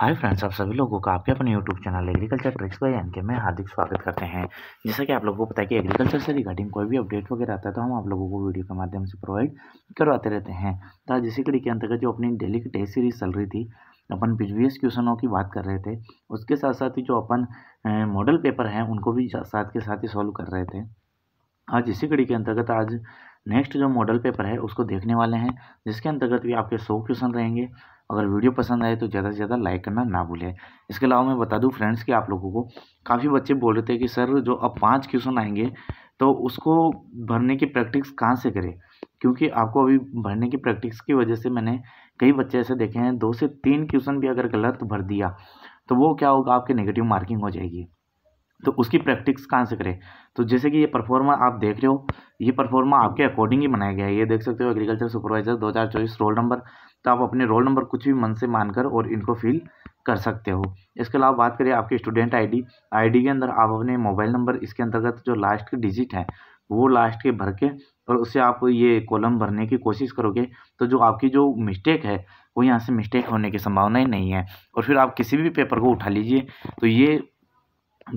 Hi friends आप सभी लोगों का आपके अपने YouTube channel agriculture tricks by N K में हार्दिक स्वागत करते हैं जैसा कि आप लोगों को पता है कि एग्रीकल्चर से रिगार्डिंग कोई भी अपडेट वगैरह आता है तो हम आप लोगों को वीडियो के माध्यम से प्रोवाइड करवाते रहते हैं तो आज इसी कड़ी के अंतर्गत जो अपनी डेली की टेस्ट सीरीज चल रही थी अपन प्रीवियस क्वेश्चनों की बात कर रहे थे उसके साथ साथ ही जो अपन मॉडल पेपर हैं उनको भी साथ के साथ ही सॉल्व कर रहे थे आज इसी कड़ी के अंतर्गत आज नेक्स्ट जो मॉडल पेपर है उसको देखने वाले हैं जिसके अंतर्गत भी आपके सौ क्वेश्चन रहेंगे अगर वीडियो पसंद आए तो ज़्यादा से ज़्यादा लाइक करना ना भूलें इसके अलावा मैं बता दूं फ्रेंड्स कि आप लोगों को काफ़ी बच्चे बोल रहे थे कि सर जो अब पाँच क्वेश्चन आएंगे तो उसको भरने की प्रैक्टिस कहाँ से करें क्योंकि आपको अभी भरने की प्रैक्टिस की वजह से मैंने कई बच्चे ऐसे देखे हैं दो से तीन क्वेश्चन भी अगर गलत भर दिया तो वो क्या होगा आपकी नेगेटिव मार्किंग हो जाएगी तो उसकी प्रैक्टिस कहाँ से करें तो जैसे कि ये परफॉर्मा आप देख रहे हो ये परफॉर्मा आपके अकॉर्डिंग ही बनाया गया है ये देख सकते हो एग्रीकल्चर सुपरवाइजर 2024 रोल नंबर तो आप अपने रोल नंबर कुछ भी मन से मानकर और इनको फिल कर सकते हो इसके अलावा बात करें आपकी स्टूडेंट आईडी आईडी के अंदर आप अपने मोबाइल नंबर इसके अंतर्गत जो लास्ट के डिजिट है वो लास्ट के भर के और उससे आप ये कॉलम भरने की कोशिश करोगे तो जो आपकी जो मिस्टेक है वो यहाँ से मिस्टेक होने की संभावना ही नहीं है और फिर आप किसी भी पेपर को उठा लीजिए तो ये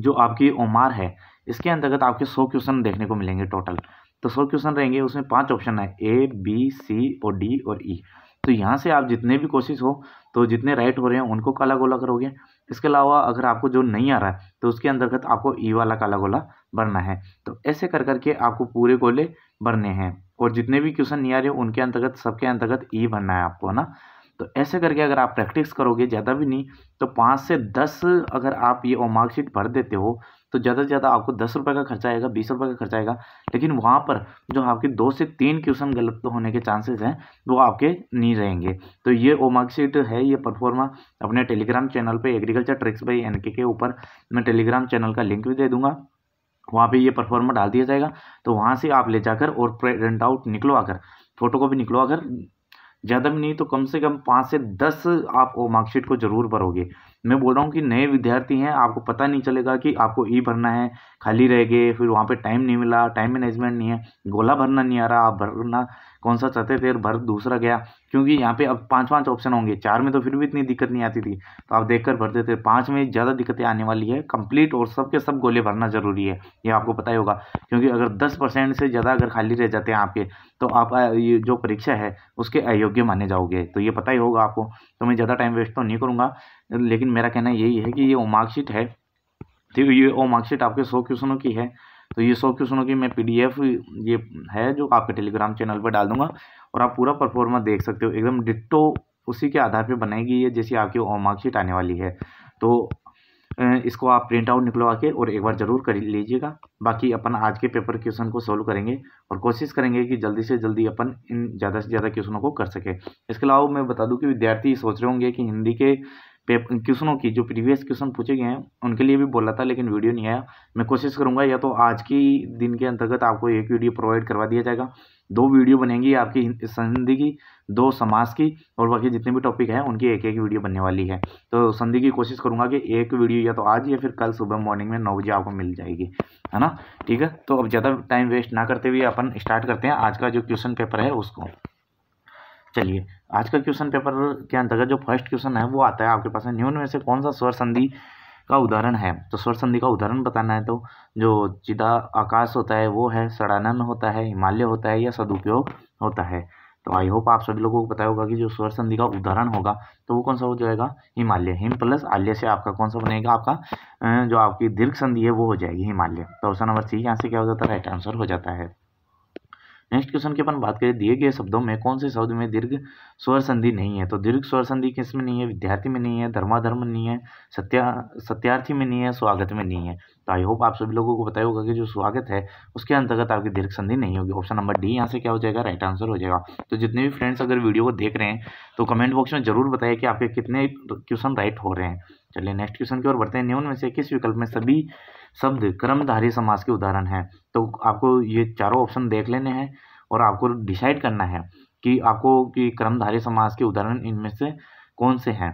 जो आपकी ओमार है इसके अंतर्गत आपके सौ क्वेश्चन देखने को मिलेंगे टोटल तो सौ क्वेश्चन रहेंगे उसमें पांच ऑप्शन है ए बी सी और डी और ई e। तो यहाँ से आप जितने भी कोशिश हो तो जितने राइट हो रहे हैं उनको काला गोला करोगे इसके अलावा अगर आपको जो नहीं आ रहा है तो उसके अंतर्गत आपको ई e वाला काला गोला भरना है तो ऐसे कर करके आपको पूरे गोले भरने हैं और जितने भी क्वेश्चन नहीं आ रहे उनके अंतर्गत सबके अंतर्गत ई e भरना है आपको है ना तो ऐसे करके अगर आप प्रैक्टिस करोगे ज़्यादा भी नहीं तो पाँच से दस अगर आप ये ओ मार्कशीट भर देते हो तो ज़्यादा से ज़्यादा आपको दस रुपये का खर्चा आएगा बीस रुपये का खर्चा आएगा लेकिन वहाँ पर जो आपके दो से तीन क्वेश्चन गलत तो होने के चांसेस हैं वो आपके नहीं रहेंगे तो ये ओ मार्कशीट है ये परफॉर्मा अपने टेलीग्राम चैनल पे agriculture tricks by N K ऊपर मैं टेलीग्राम चैनल का लिंक भी दे दूँगा वहाँ पर ये परफॉर्मा डाल दिया जाएगा तो वहाँ से आप ले जाकर और प्रिंट आउट निकलवा कर फोटो को भी निकलवा कर ज़्यादा भी नहीं तो कम से कम पाँच से दस आप वो मार्कशीट को ज़रूर भरोगे मैं बोल रहा हूँ कि नए विद्यार्थी हैं आपको पता नहीं चलेगा कि आपको ई भरना है खाली रह गए फिर वहाँ पे टाइम नहीं मिला टाइम मैनेजमेंट नहीं है गोला भरना नहीं आ रहा आप भरना कौन सा चाहते थे और भर दूसरा गया क्योंकि यहाँ पे अब पाँच पाँच ऑप्शन होंगे चार में तो फिर भी इतनी दिक्कत नहीं आती थी तो आप देखकर भरते थे पाँच में ज़्यादा दिक्कतें आने वाली है कंप्लीट और सबके सब गोले भरना ज़रूरी है ये आपको पता ही होगा क्योंकि अगर दस परसेंट से ज़्यादा अगर खाली रह जाते हैं आपके तो आप ये जो परीक्षा है उसके अयोग्य माने जाओगे तो ये पता ही होगा आपको तो मैं ज़्यादा टाइम वेस्ट तो नहीं करूँगा लेकिन मेरा कहना यही है कि ये मार्कशीट है तो ये ओ मार्कशीट आपके सौ क्वेश्चनों की है तो ये सब क्वेश्चनों की मैं पीडीएफ ये है जो आपके टेलीग्राम चैनल पर डाल दूंगा और आप पूरा परफॉर्मा देख सकते हो एकदम डिट्टो उसी के आधार पर बनेगी ये जैसी आपकी ओ मार्कशीट आने वाली है तो इसको आप प्रिंट आउट निकलवा के और एक बार ज़रूर कर लीजिएगा बाकी अपन आज के पेपर क्वेश्चन को सॉल्व करेंगे और कोशिश करेंगे कि जल्दी से जल्दी अपन इन ज़्यादा से ज़्यादा क्वेश्चनों को कर सके इसके अलावा मैं बता दूं कि विद्यार्थी सोच रहे होंगे कि हिंदी के क्वेश्चनों की जो प्रीवियस क्वेश्चन पूछे गए हैं उनके लिए भी बोला था लेकिन वीडियो नहीं आया मैं कोशिश करूंगा या तो आज के दिन के अंतर्गत आपको एक वीडियो प्रोवाइड करवा दिया जाएगा दो वीडियो बनेंगी आपकी संधि की दो समाज की और बाकी जितने भी टॉपिक हैं उनकी एक एक वीडियो बनने वाली है तो संधि की कोशिश करूंगा कि एक वीडियो या तो आज या फिर कल सुबह मॉर्निंग में नौ बजे आपको मिल जाएगी है ना ठीक है तो अब ज़्यादा टाइम वेस्ट ना करते हुए अपन स्टार्ट करते हैं आज का जो क्वेश्चन पेपर है उसको चलिए आज का क्वेश्चन पेपर के अंतर्गत जो फर्स्ट क्वेश्चन है वो आता है आपके पास है न्यून में से कौन सा स्वर संधि का उदाहरण है तो स्वर संधि का उदाहरण बताना है तो जो चिदा आकाश होता है वो है सड़ानन होता है हिमालय होता है या सदुपयोग होता है तो आई होप आप सभी लोगों को पता होगा कि जो स्वर संधि का उदाहरण होगा तो वो कौन सा हो जाएगा हिमालय हिम प्लस आल्य से आपका कौन सा बनेगा आपका जो आपकी दीर्घ संधि है वो हो जाएगी हिमालय तो ऑप्शन नंबर सी यहाँ से क्या हो जाता है राइट आंसर हो जाता है नेक्स्ट क्वेश्चन की अपन बात करें दिए गए शब्दों में कौन से शब्द में दीर्घ स्वर संधि नहीं है तो दीर्घ स्वर संधि किस में नहीं है विद्यार्थी में नहीं है धर्माधर्म नहीं है सत्या सत्यार्थी में नहीं है स्वागत में नहीं है तो आई होप आप सभी लोगों को बताया होगा कि जो स्वागत है उसके अंतर्गत आपकी दीर्घ संधि नहीं होगी ऑप्शन नंबर डी यहाँ से क्या हो जाएगा राइट आंसर हो जाएगा तो जितने भी फ्रेंड्स अगर वीडियो को देख रहे हैं तो कमेंट बॉक्स में जरूर बताइए कि आपके कितने क्वेश्चन राइट हो रहे हैं चलिए नेक्स्ट क्वेश्चन की ओर बढ़ते हैं न्यून में से किस विकल्प में सभी शब्द कर्मधारी समास के उदाहरण हैं तो आपको ये चारों ऑप्शन देख लेने हैं और आपको डिसाइड करना है कि आपको कि कर्मधारी समास के उदाहरण इनमें से कौन से हैं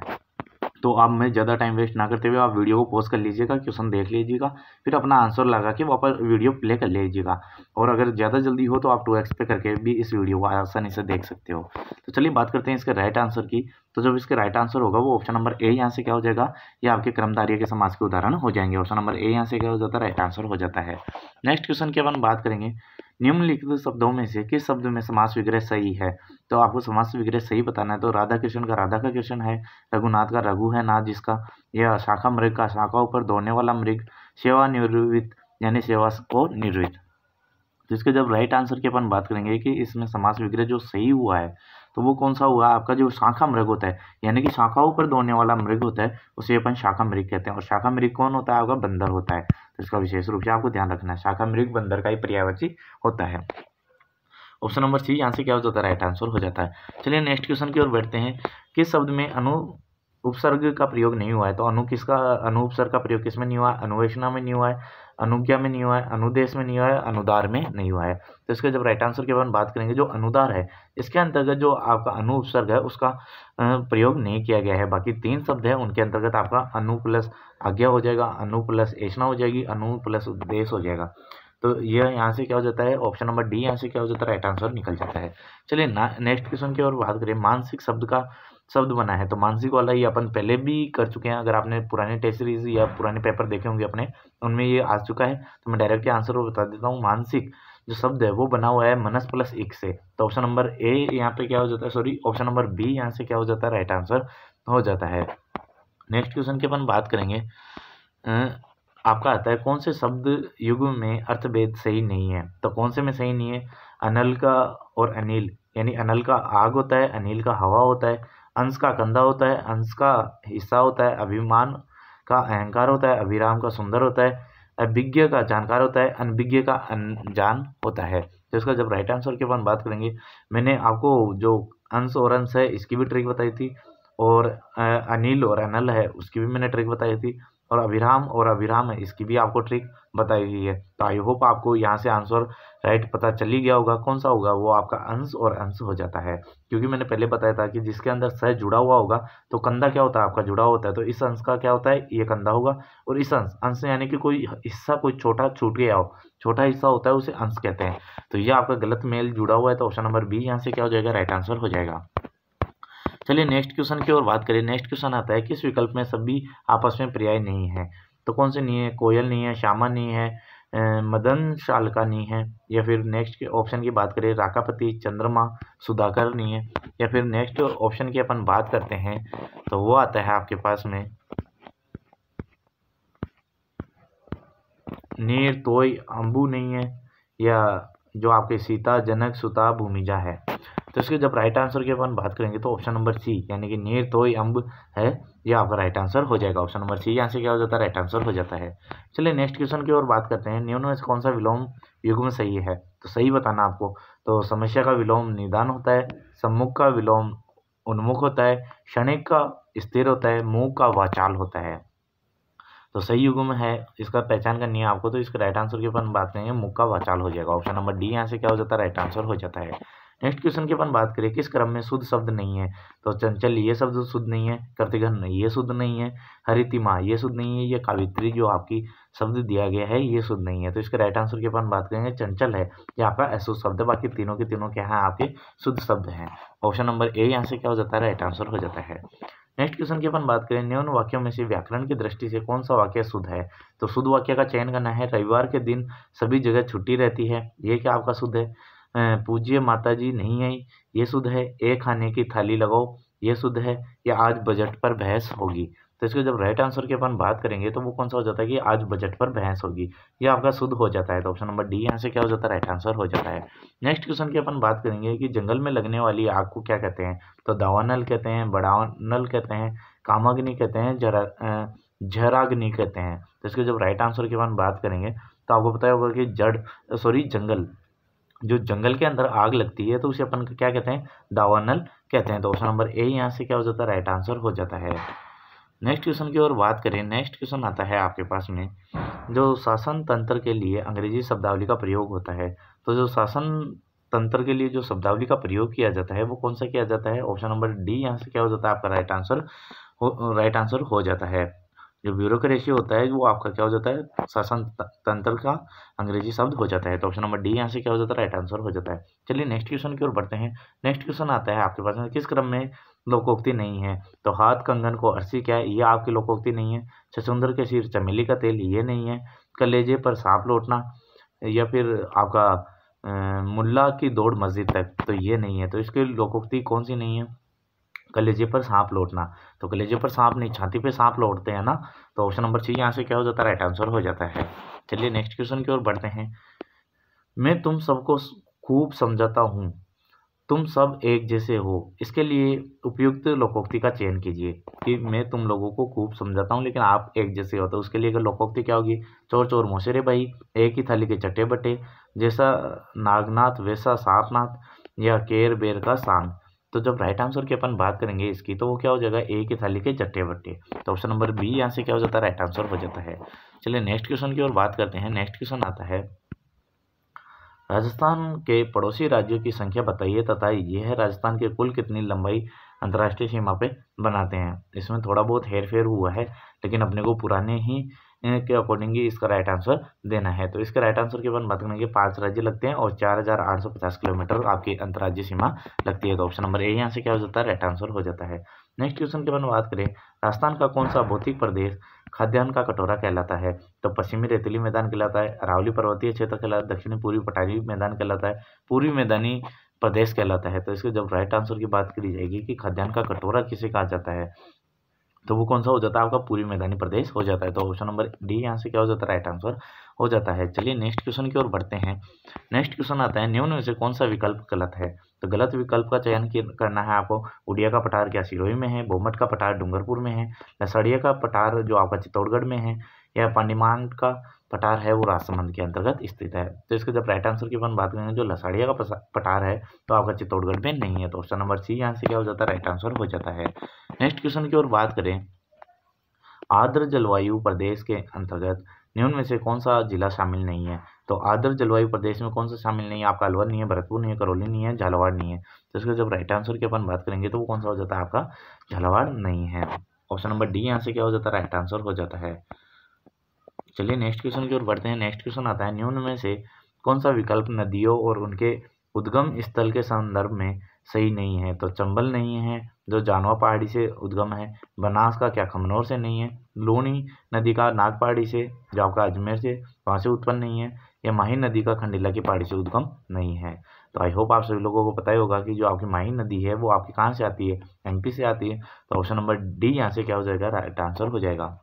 तो आप मैं ज़्यादा टाइम वेस्ट ना करते हुए आप वीडियो को पॉज कर लीजिएगा क्वेश्चन देख लीजिएगा फिर अपना आंसर लगा के वापस वीडियो प्ले कर लीजिएगा और अगर ज़्यादा जल्दी हो तो आप टू पे करके भी इस वीडियो को आसानी से देख सकते हो तो चलिए बात करते हैं इसके राइट आंसर की तो जब इसके राइट आंसर होगा वो ऑप्शन नंबर ए यहाँ से क्या हो जाएगा ये आपके क्रमधारिया के समाज के उदाहरण हो जाएंगे ऑप्शन नंबर ए यहाँ से क्या हो जाता है राइट आंसर हो जाता है नेक्स्ट क्वेश्चन की अपन बात करेंगे निम्नलिखित शब्दों में से किस शब्द में समास विग्रह सही है तो आपको समास विग्रह सही बताना है तो राधा कृष्ण का राधा का कृष्ण है रघुनाथ का रघु है नाथ जिसका यह शाखा मृग का शाखा ऊपर दौड़ने वाला मृग सेवा निवृत्त यानी सेवा को निर्वृत तो इसके जब राइट आंसर की अपन बात करेंगे कि इसमें समास विग्रह जो सही हुआ है तो वो कौन सा हुआ आपका जो शाखा मृग होता है यानी कि शाखाओं पर दौड़ने वाला मृग होता है उसे अपन शाखा मृग कहते हैं और शाखा मृग कौन होता है आपका बंदर होता है तो इसका विशेष रूप से आपको ध्यान रखना है शाखा मृग बंदर का ही पर्यायवाची होता है ऑप्शन नंबर सी यहाँ से क्या हो जाता है राइट आंसर हो जाता है चलिए नेक्स्ट क्वेश्चन की ओर बैठते हैं किस शब्द में अनु उपसर्ग का प्रयोग नहीं हुआ है तो अनु किसका अनु उपसर्ग का प्रयोग किस में नहीं हुआ है अनुवेशना में नहीं हुआ है अनुज्ञा में नहीं हुआ है अनुदेश में नहीं हुआ है अनुदार में नहीं हुआ है तो इसके जब राइट आंसर के बारे में बात करेंगे जो अनुदार है इसके अंतर्गत जो आपका अनु उपसर्ग है उसका प्रयोग नहीं किया गया है बाकी तीन शब्द हैं उनके अंतर्गत आपका अनु प्लस आज्ञा हो जाएगा अनु प्लस ऐसा हो जाएगी अनु प्लस उद्देश हो जाएगा तो यह यहाँ से क्या हो जाता है ऑप्शन नंबर डी यहाँ से क्या हो जाता है राइट आंसर निकल जाता है चलिए नेक्स्ट क्वेश्चन की ओर बात करें मानसिक शब्द का शब्द बना है तो मानसिक वाला ये अपन पहले भी कर चुके हैं अगर आपने पुराने टेस्ट सीरीज या पुराने पेपर देखे होंगे अपने उनमें ये आ चुका है तो मैं डायरेक्ट आंसर वो बता देता हूँ मानसिक जो शब्द है वो बना हुआ है मनस प्लस एक से तो ऑप्शन नंबर ए यहाँ पे क्या हो जाता है सॉरी ऑप्शन नंबर बी यहाँ से क्या हो जाता है राइट आंसर हो जाता है नेक्स्ट क्वेश्चन की अपन बात करेंगे आपका आता है कौन से शब्द युग में अर्थभेद सही नहीं है तो कौन से में सही नहीं है अनल का और अनिल यानी अनल का आग होता है अनिल का हवा होता है अंश का कंधा होता है अंश का हिस्सा होता है अभिमान का अहंकार होता है अभिराम का सुंदर होता है अभिज्ञ का जानकार होता है अनभिज्ञ का अनजान होता है तो इसका जब राइट आंसर के बाद बात करेंगे मैंने आपको जो अंश और अंश है इसकी भी ट्रिक बताई थी और अनिल और अनल है उसकी भी मैंने ट्रिक बताई थी और अभिराम और अभिराम है इसकी भी आपको ट्रिक बताई हुई है तो आई होप आपको यहाँ से आंसर राइट पता चली गया होगा कौन सा होगा वो आपका अंश और अंश हो जाता है क्योंकि मैंने पहले बताया था कि जिसके अंदर सह जुड़ा हुआ होगा तो कंधा क्या होता है आपका जुड़ा होता है तो इस अंश का क्या होता है ये कंधा होगा और इस अंश अंश यानी कि कोई हिस्सा कोई छोटा छूट गया हो छोटा हिस्सा होता है उसे अंश कहते हैं तो ये आपका गलत मेल जुड़ा हुआ है तो ऑप्शन नंबर बी यहाँ से क्या हो जाएगा राइट आंसर हो जाएगा चलिए नेक्स्ट क्वेश्चन की ओर बात करें नेक्स्ट क्वेश्चन आता है किस विकल्प में सभी आपस में पर्याय नहीं है तो कौन से नहीं है कोयल नहीं है श्यामा नहीं है मदन शालका नहीं है या फिर नेक्स्ट के ऑप्शन की बात करें राकापति चंद्रमा सुधाकर नहीं है या फिर नेक्स्ट ऑप्शन की अपन बात करते हैं तो वो आता है आपके पास में नीर तोय अंबू नहीं है या जो आपके सीता जनक सुता भूमिजा है तो इसके जब राइट आंसर की अपन बात करेंगे तो ऑप्शन नंबर सी यानी कि नीर तो अम्ब है ये आपका राइट आंसर हो जाएगा ऑप्शन नंबर सी यहाँ से क्या हो जाता है राइट आंसर हो जाता है चलिए नेक्स्ट क्वेश्चन की ओर बात करते हैं न्यून में से कौन सा विलोम युग में सही है तो सही बताना आपको तो समस्या का विलोम निदान होता है सम्मुख का विलोम उन्मुख होता है क्षणिक का स्थिर होता है मुंह का वाचाल होता है तो सही युग में है इसका पहचान करनी है आपको तो इसका राइट आंसर की अपन बात करेंगे मुख का वाचाल हो जाएगा ऑप्शन नंबर डी यहाँ से क्या हो जाता है राइट आंसर हो जाता है नेक्स्ट क्वेश्चन की अपन बात करें किस क्रम में शुद्ध शब्द नहीं है तो चंचल ये शब्द शुद्ध नहीं है कर्तिकन ये शुद्ध नहीं है हरितिमा ये शुद्ध नहीं है ये कावित्री जो आपकी शब्द दिया गया है ये शुद्ध नहीं है तो इसका राइट आंसर की अपन बात करेंगे चंचल है ये आपका अशुद्ध शब्द है बाकी तीनों के तीनों क्या है आपके शुद्ध शब्द हैं ऑप्शन नंबर ए यहाँ से क्या हो जाता है राइट आंसर हो जाता है नेक्स्ट क्वेश्चन की अपन बात करें न्यून वाक्यों में से व्याकरण की दृष्टि से कौन सा वाक्य शुद्ध है तो शुद्ध वाक्य का चयन करना है रविवार के दिन सभी जगह छुट्टी रहती है ये क्या आपका शुद्ध है पूज्य माता जी नहीं आई ये शुद्ध है एक खाने की थाली लगाओ ये शुद्ध है या आज बजट पर बहस होगी तो इसको जब राइट आंसर की अपन बात करेंगे तो वो कौन सा हो जाता है कि आज बजट पर बहस होगी ये आपका शुद्ध हो जाता है तो ऑप्शन नंबर डी यहाँ से क्या हो जाता है राइट आंसर हो जाता है नेक्स्ट क्वेश्चन की अपन बात करेंगे कि जंगल में लगने वाली आग को क्या कहते हैं तो दावानल कहते हैं बड़ावनल कहते हैं कामाग्नि कहते हैं जरा झराग्नि कहते हैं तो इसके जब राइट आंसर की अपन बात करेंगे तो आपको पता होगा कि जड़ सॉरी जंगल जो जंगल के अंदर आग लगती है तो उसे अपन क्या कहते हैं दावानल कहते हैं तो ऑप्शन नंबर ए यहाँ से क्या हो जाता है राइट आंसर हो जाता है नेक्स्ट क्वेश्चन की ओर बात करें नेक्स्ट क्वेश्चन आता है आपके पास में जो शासन तंत्र के लिए अंग्रेजी शब्दावली का प्रयोग होता है तो जो शासन तंत्र के लिए जो शब्दावली का प्रयोग किया जाता है वो कौन सा किया जाता है ऑप्शन नंबर डी यहाँ से क्या हो जाता है आपका राइट आंसर राइट आंसर हो जाता है जो ब्यूरोक्रेसी होता है वो आपका क्या हो जाता है शासन तंत्र का अंग्रेजी शब्द हो जाता है तो ऑप्शन नंबर डी यहाँ से क्या हो जाता है राइट आंसर हो जाता है चलिए नेक्स्ट क्वेश्चन की ओर बढ़ते हैं नेक्स्ट क्वेश्चन आता है आपके पास में किस क्रम में लोकोक्ति नहीं है तो हाथ कंगन को अरसी क्या है ये आपकी लोकोक्ति नहीं है छछुंदर के सिर चमेली का तेल ये नहीं है कलेजे पर सांप लौटना या फिर आपका मुल्ला की दौड़ मस्जिद तक तो ये नहीं है तो इसकी लोकोक्ति कौन सी नहीं है कलेजे पर सांप लौटना तो कलेजे पर सांप नहीं छाती पे सांप लौटते हैं ना तो ऑप्शन नंबर सी यहाँ से क्या हो जाता है राइट आंसर हो जाता है चलिए नेक्स्ट क्वेश्चन की ओर बढ़ते हैं मैं तुम सबको खूब समझाता हूँ तुम सब एक जैसे हो इसके लिए उपयुक्त लोकोक्ति का चयन कीजिए कि मैं तुम लोगों को खूब समझाता हूँ लेकिन आप एक जैसे हो तो उसके लिए लोकोक्ति क्या होगी चोर चोर मोशेरे भाई एक ही थाली के चट्टे बटे जैसा नागनाथ वैसा सांपनाथ या केर बेर का सांग तो जब राइट आंसर की अपन बात करेंगे इसकी तो वो क्या हो जाएगा ए की थाली के जट्टे बट्टे तो ऑप्शन नंबर बी यहाँ से क्या हो जाता है राइट आंसर हो जाता है चलिए नेक्स्ट क्वेश्चन की ओर बात करते हैं नेक्स्ट क्वेश्चन आता है राजस्थान के पड़ोसी राज्यों की संख्या बताइए तथा यह राजस्थान के कुल कितनी लंबाई अंतर्राष्ट्रीय सीमा पे बनाते हैं इसमें थोड़ा बहुत हेर फेर हुआ है लेकिन अपने को पुराने ही के अकॉर्डिंग ही इसका राइट आंसर देना है तो इसके राइट आंसर की अपन बात करेंगे पांच राज्य लगते हैं और चार हजार आठ सौ पचास किलोमीटर आपकी अंतर्राज्य सीमा लगती है तो ऑप्शन नंबर ए यहाँ से क्या हो जाता है राइट आंसर हो जाता है नेक्स्ट क्वेश्चन की अपन बात करें राजस्थान का कौन सा भौतिक प्रदेश खाद्यान्न का कटोरा कहलाता है तो पश्चिमी रेतीली मैदान कहलाता है अरावली पर्वतीय क्षेत्र कहलाता है दक्षिणी पूर्वी पटारी मैदान कहलाता है पूर्वी मैदानी प्रदेश कहलाता है तो इसके जब राइट आंसर की बात करी जाएगी कि खाद्यान्न का कटोरा किसे कहा जाता है तो वो कौन सा हो जाता है आपका पूरी मैदानी प्रदेश हो जाता है तो ऑप्शन नंबर डी यहाँ से क्या हो जाता है राइट आंसर हो जाता है चलिए नेक्स्ट क्वेश्चन की ओर बढ़ते हैं नेक्स्ट क्वेश्चन आता है न्यून से कौन सा विकल्प गलत है तो गलत विकल्प का चयन करना है आपको उड़िया का पठार क्या सिरोही में है बोमट का पठार डूंगरपुर में है लसड़िया का पठार जो आपका चित्तौड़गढ़ में है या पांडिमान का पटार है वो राजसमंद के अंतर्गत स्थित है तो इसके जब राइट आंसर की अपन बात करेंगे जो लसाड़िया का पटार है तो आपका चित्तौड़गढ़ में नहीं है तो ऑप्शन नंबर सी यहाँ से क्या हो जाता है राइट आंसर हो जाता है नेक्स्ट क्वेश्चन की ओर बात करें आर्द्र जलवायु प्रदेश के अंतर्गत निम्न में से कौन सा जिला शामिल नहीं है तो आर्द्र जलवायु प्रदेश में कौन सा शामिल नहीं है आपका अलवर नहीं है भरतपुर नहीं है करौली नहीं है झालावाड़ नहीं है तो इसका जब राइट आंसर की अपन बात करेंगे तो वो कौन सा हो जाता है आपका झालावाड़ नहीं है ऑप्शन नंबर डी यहाँ से क्या हो जाता है राइट आंसर हो जाता है चलिए नेक्स्ट क्वेश्चन की ओर बढ़ते हैं नेक्स्ट क्वेश्चन आता है न्यून में से कौन सा विकल्प नदियों और उनके उद्गम स्थल के संदर्भ में सही नहीं है तो चंबल नहीं है जो जानवा पहाड़ी से उद्गम है बनास का क्या खमनौर से नहीं है लोनी नदी का नाग पहाड़ी से जो आपका अजमेर से वहाँ से उत्पन्न नहीं है या माही नदी का खंडिला की पहाड़ी से उद्गम नहीं है तो आई होप आप सभी लोगों को पता ही होगा कि जो आपकी माही नदी है वो आपकी कहाँ से आती है एम से आती है तो ऑप्शन नंबर डी यहाँ से क्या हो जाएगा राइट आंसर हो जाएगा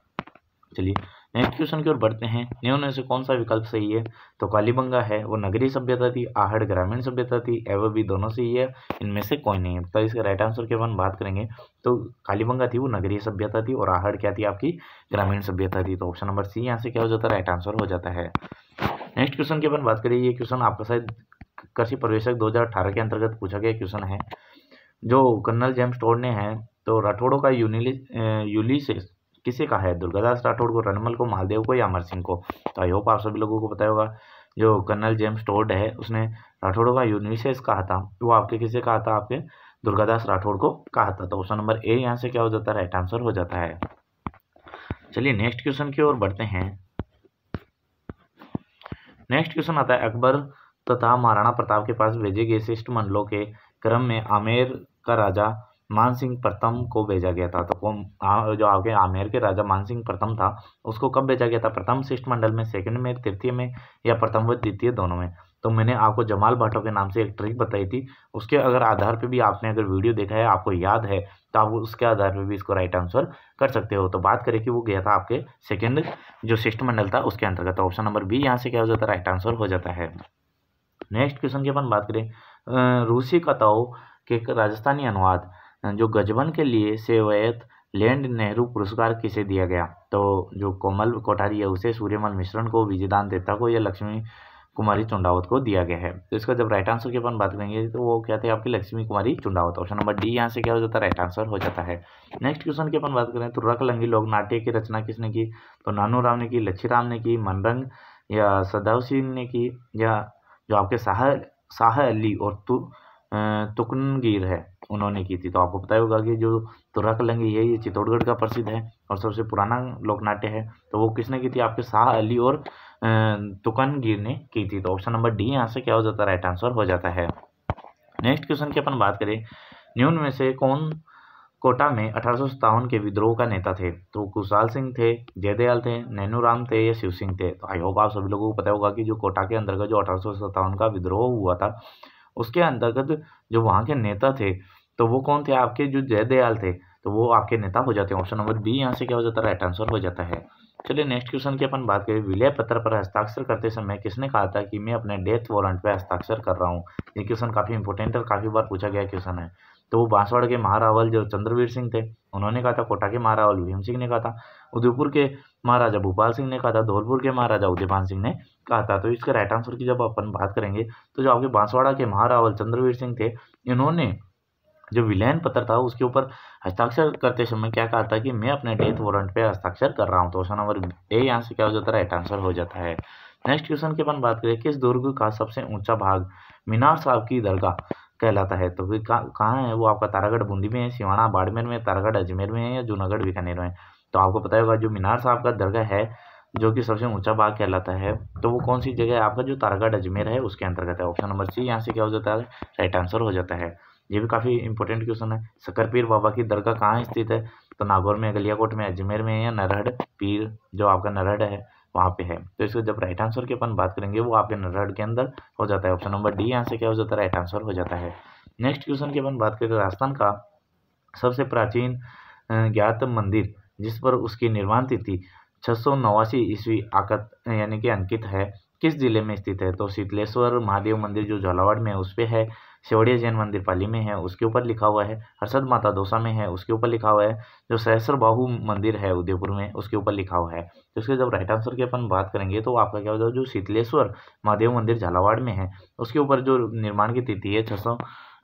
चलिए नेक्स्ट क्वेश्चन की ओर बढ़ते हैं निम्न से कौन सा विकल्प सही है तो कालीबंगा है वो नगरीय सभ्यता थी आहड़ ग्रामीण सभ्यता थी एवं भी दोनों सही है इनमें से कोई नहीं है तो इसका राइट आंसर की अपन बात करेंगे तो कालीबंगा थी वो नगरीय सभ्यता थी और आहड़ क्या थी आपकी ग्रामीण सभ्यता थी तो ऑप्शन नंबर सी यहाँ से क्या हो जाता है राइट आंसर हो जाता है नेक्स्ट क्वेश्चन की अपन बात करिए ये क्वेश्चन आपका शायद कृषि प्रवेशक दो के अंतर्गत पूछा गया क्वेश्चन है जो कर्नल जेम्स टोड ने है तो राठौड़ों का यूनिली यूलिसेस किसी का है दुर्गादास राठौड़ को रनमल को मालदेव को या अमर सिंह को तो आई होप आप सभी लोगों को पता होगा जो कर्नल जेम्स टोर्ड है उसने राठौड़ों का यूनिसेस कहा था वो आपके किसे कहा था आपके दुर्गादास राठौड़ को कहा था तो ऑप्शन नंबर ए यहाँ से क्या हो जाता है राइट आंसर हो जाता है चलिए नेक्स्ट क्वेश्चन की ओर बढ़ते हैं नेक्स्ट क्वेश्चन आता है अकबर तथा महाराणा प्रताप के पास भेजे गए शिष्टमंडलों के क्रम में आमेर का राजा मान सिंह प्रथम को भेजा गया था तो वो जो आगे आमेर के राजा मान सिंह प्रथम था उसको कब भेजा गया था प्रथम शिष्टमंडल में सेकंड में तृतीय में या प्रथम व द्वितीय दोनों में तो मैंने आपको जमाल भट्टो के नाम से एक ट्रिक बताई थी उसके अगर आधार पर भी आपने अगर वीडियो देखा है आपको याद है तो आप उसके आधार पर भी इसको राइट आंसर कर सकते हो तो बात करें कि वो गया था आपके सेकेंड जो शिष्टमंडल था उसके अंतर्गत ऑप्शन नंबर बी यहाँ से क्या हो जाता है राइट आंसर हो जाता है नेक्स्ट क्वेश्चन की अपन बात करें रूसी कथाओं के राजस्थानी अनुवाद जो गजबन के लिए सेवयत लैंड नेहरू पुरस्कार किसे दिया गया तो जो कोमल कोठारी है उसे सूर्यमल मिश्रण को विजयदान देता को या लक्ष्मी कुमारी चुंडावत को दिया गया है तो इसका जब राइट आंसर की अपन बात करेंगे तो वो क्या थे आपकी Lakshmi Kumari Chundawat option number D यहाँ से क्या हो जाता है राइट आंसर हो जाता है नेक्स्ट क्वेश्चन की अपन बात करें तो रख लंगी लोग नाट्य की रचना किसने की तो नानू राम ने की लच्छी राम ने की मनरंग या सदाव सिंह ने की या जो आपके शाह शाह अली और तुकनगिर है उन्होंने की थी तो आपको पता होगा कि जो तुरक कलंगी है ये चित्तौड़गढ़ का प्रसिद्ध है और सबसे पुराना लोकनाट्य है तो वो किसने की थी आपके शाह अली और तुकनगिर ने की थी तो ऑप्शन नंबर डी यहाँ से क्या हो जाता है राइट आंसर हो जाता है नेक्स्ट क्वेश्चन की अपन बात करें न्यून में से कौन कोटा में अठारह के विद्रोह का नेता थे तो कुशाल सिंह थे जयदयाल थे नैनूराम थे या शिव सिंह थे तो आई होप आप सभी लोगों को पता होगा कि जो कोटा के का जो अठारह का विद्रोह हुआ था उसके अंतर्गत जो वहाँ के नेता थे तो वो कौन थे आपके जो जयदयाल थे तो वो आपके नेता हो जाते हैं ऑप्शन नंबर बी यहाँ से क्या हो जाता है राइट आंसर हो जाता है चलिए नेक्स्ट क्वेश्चन की अपन बात करें विलय पत्र पर हस्ताक्षर करते समय किसने कहा था कि मैं अपने डेथ वारंट पर हस्ताक्षर कर रहा हूँ ये क्वेश्चन काफ़ी इंपॉर्टेंट और काफ़ी बार पूछा गया क्वेश्चन है तो वो बांसवाड़ के महारावल जो चंद्रवीर सिंह थे उन्होंने कहा था कोटा के महारावल भीम सिंह ने कहा था उदयपुर के महाराजा भोपाल सिंह ने कहा था धौलपुर के महाराजा उदयभान सिंह ने कहा था तो इसका राइट आंसर की जब अपन बात करेंगे तो जो आपके बांसवाड़ा के महारावल चंद्रवीर सिंह थे इन्होंने जो विलयन पत्र था उसके ऊपर हस्ताक्षर करते समय क्या कहा था कि मैं अपने डेथ वारंट पे हस्ताक्षर कर रहा हूँ तो ऑप्शन नंबर ए यहाँ से क्या हो जाता है राइट आंसर हो जाता है नेक्स्ट क्वेश्चन की अपन बात करें किस दुर्ग का सबसे ऊंचा भाग मीनार साहब की दरगाह कहलाता है तो फिर कहाँ है वो आपका तारागढ़ बूंदी में है सिवाना बाड़मेर में तारागढ़ अजमेर में है या जूनागढ़ बीकानेर में तो आपको पता होगा जो मीनार साहब का दरगाह है जो कि सबसे ऊंचा बाग कहलाता है तो वो कौन सी जगह है आपका जो तारागढ़ अजमेर है उसके अंतर्गत है ऑप्शन नंबर सी यहाँ से क्या हो जाता है राइट आंसर हो जाता है ये भी काफ़ी इंपॉर्टेंट क्वेश्चन है सकरपीर बाबा की दरगाह कहाँ स्थित है तो नागौर में गलियाकोट में अजमेर में है या नरहड़ पीर जो आपका नरहड़ है वहाँ पे है तो इसका जब राइट आंसर की अपन बात करेंगे वो आपके नरहड के अंदर हो जाता है ऑप्शन नंबर डी यहाँ से क्या हो जाता है राइट आंसर हो जाता है नेक्स्ट क्वेश्चन की अपन बात करें तो राजस्थान का सबसे प्राचीन ज्ञात मंदिर जिस पर उसकी निर्माण तिथि छः ईस्वी आकत यानी कि अंकित है किस जिले में स्थित है तो शीतलेश्वर महादेव मंदिर जो झालावाड़ में है उस पर है सेवड़िया जैन मंदिर पाली में है उसके ऊपर लिखा हुआ है हर्षद माता दोसा में है उसके ऊपर लिखा हुआ है जो सहसर बाहू मंदिर है उदयपुर में उसके ऊपर लिखा हुआ है तो उसके जब राइट आंसर की अपन बात करेंगे तो आपका क्या होता है जो शीतलेश्वर महादेव मंदिर झालावाड़ में है उसके ऊपर जो निर्माण की तिथि है छः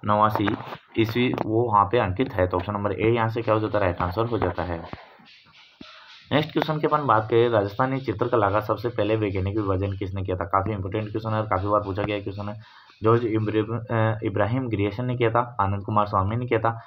नवासी ईस्वी वो वहाँ पे अंकित है तो ऑप्शन नंबर ए यहाँ से क्या हो जाता है राइट आंसर हो जाता है नेक्स्ट क्वेश्चन की अपन बात करें राजस्थानी चित्रकला का सबसे पहले वैज्ञानिक विभाजन किसने किया था काफी इंपोर्टेंट क्वेश्चन है और काफी बार पूछा गया क्वेश्चन है जॉर्ज इब्राहिम ग्रिएशन ने किया था आनंद कुमार स्वामी ने किया था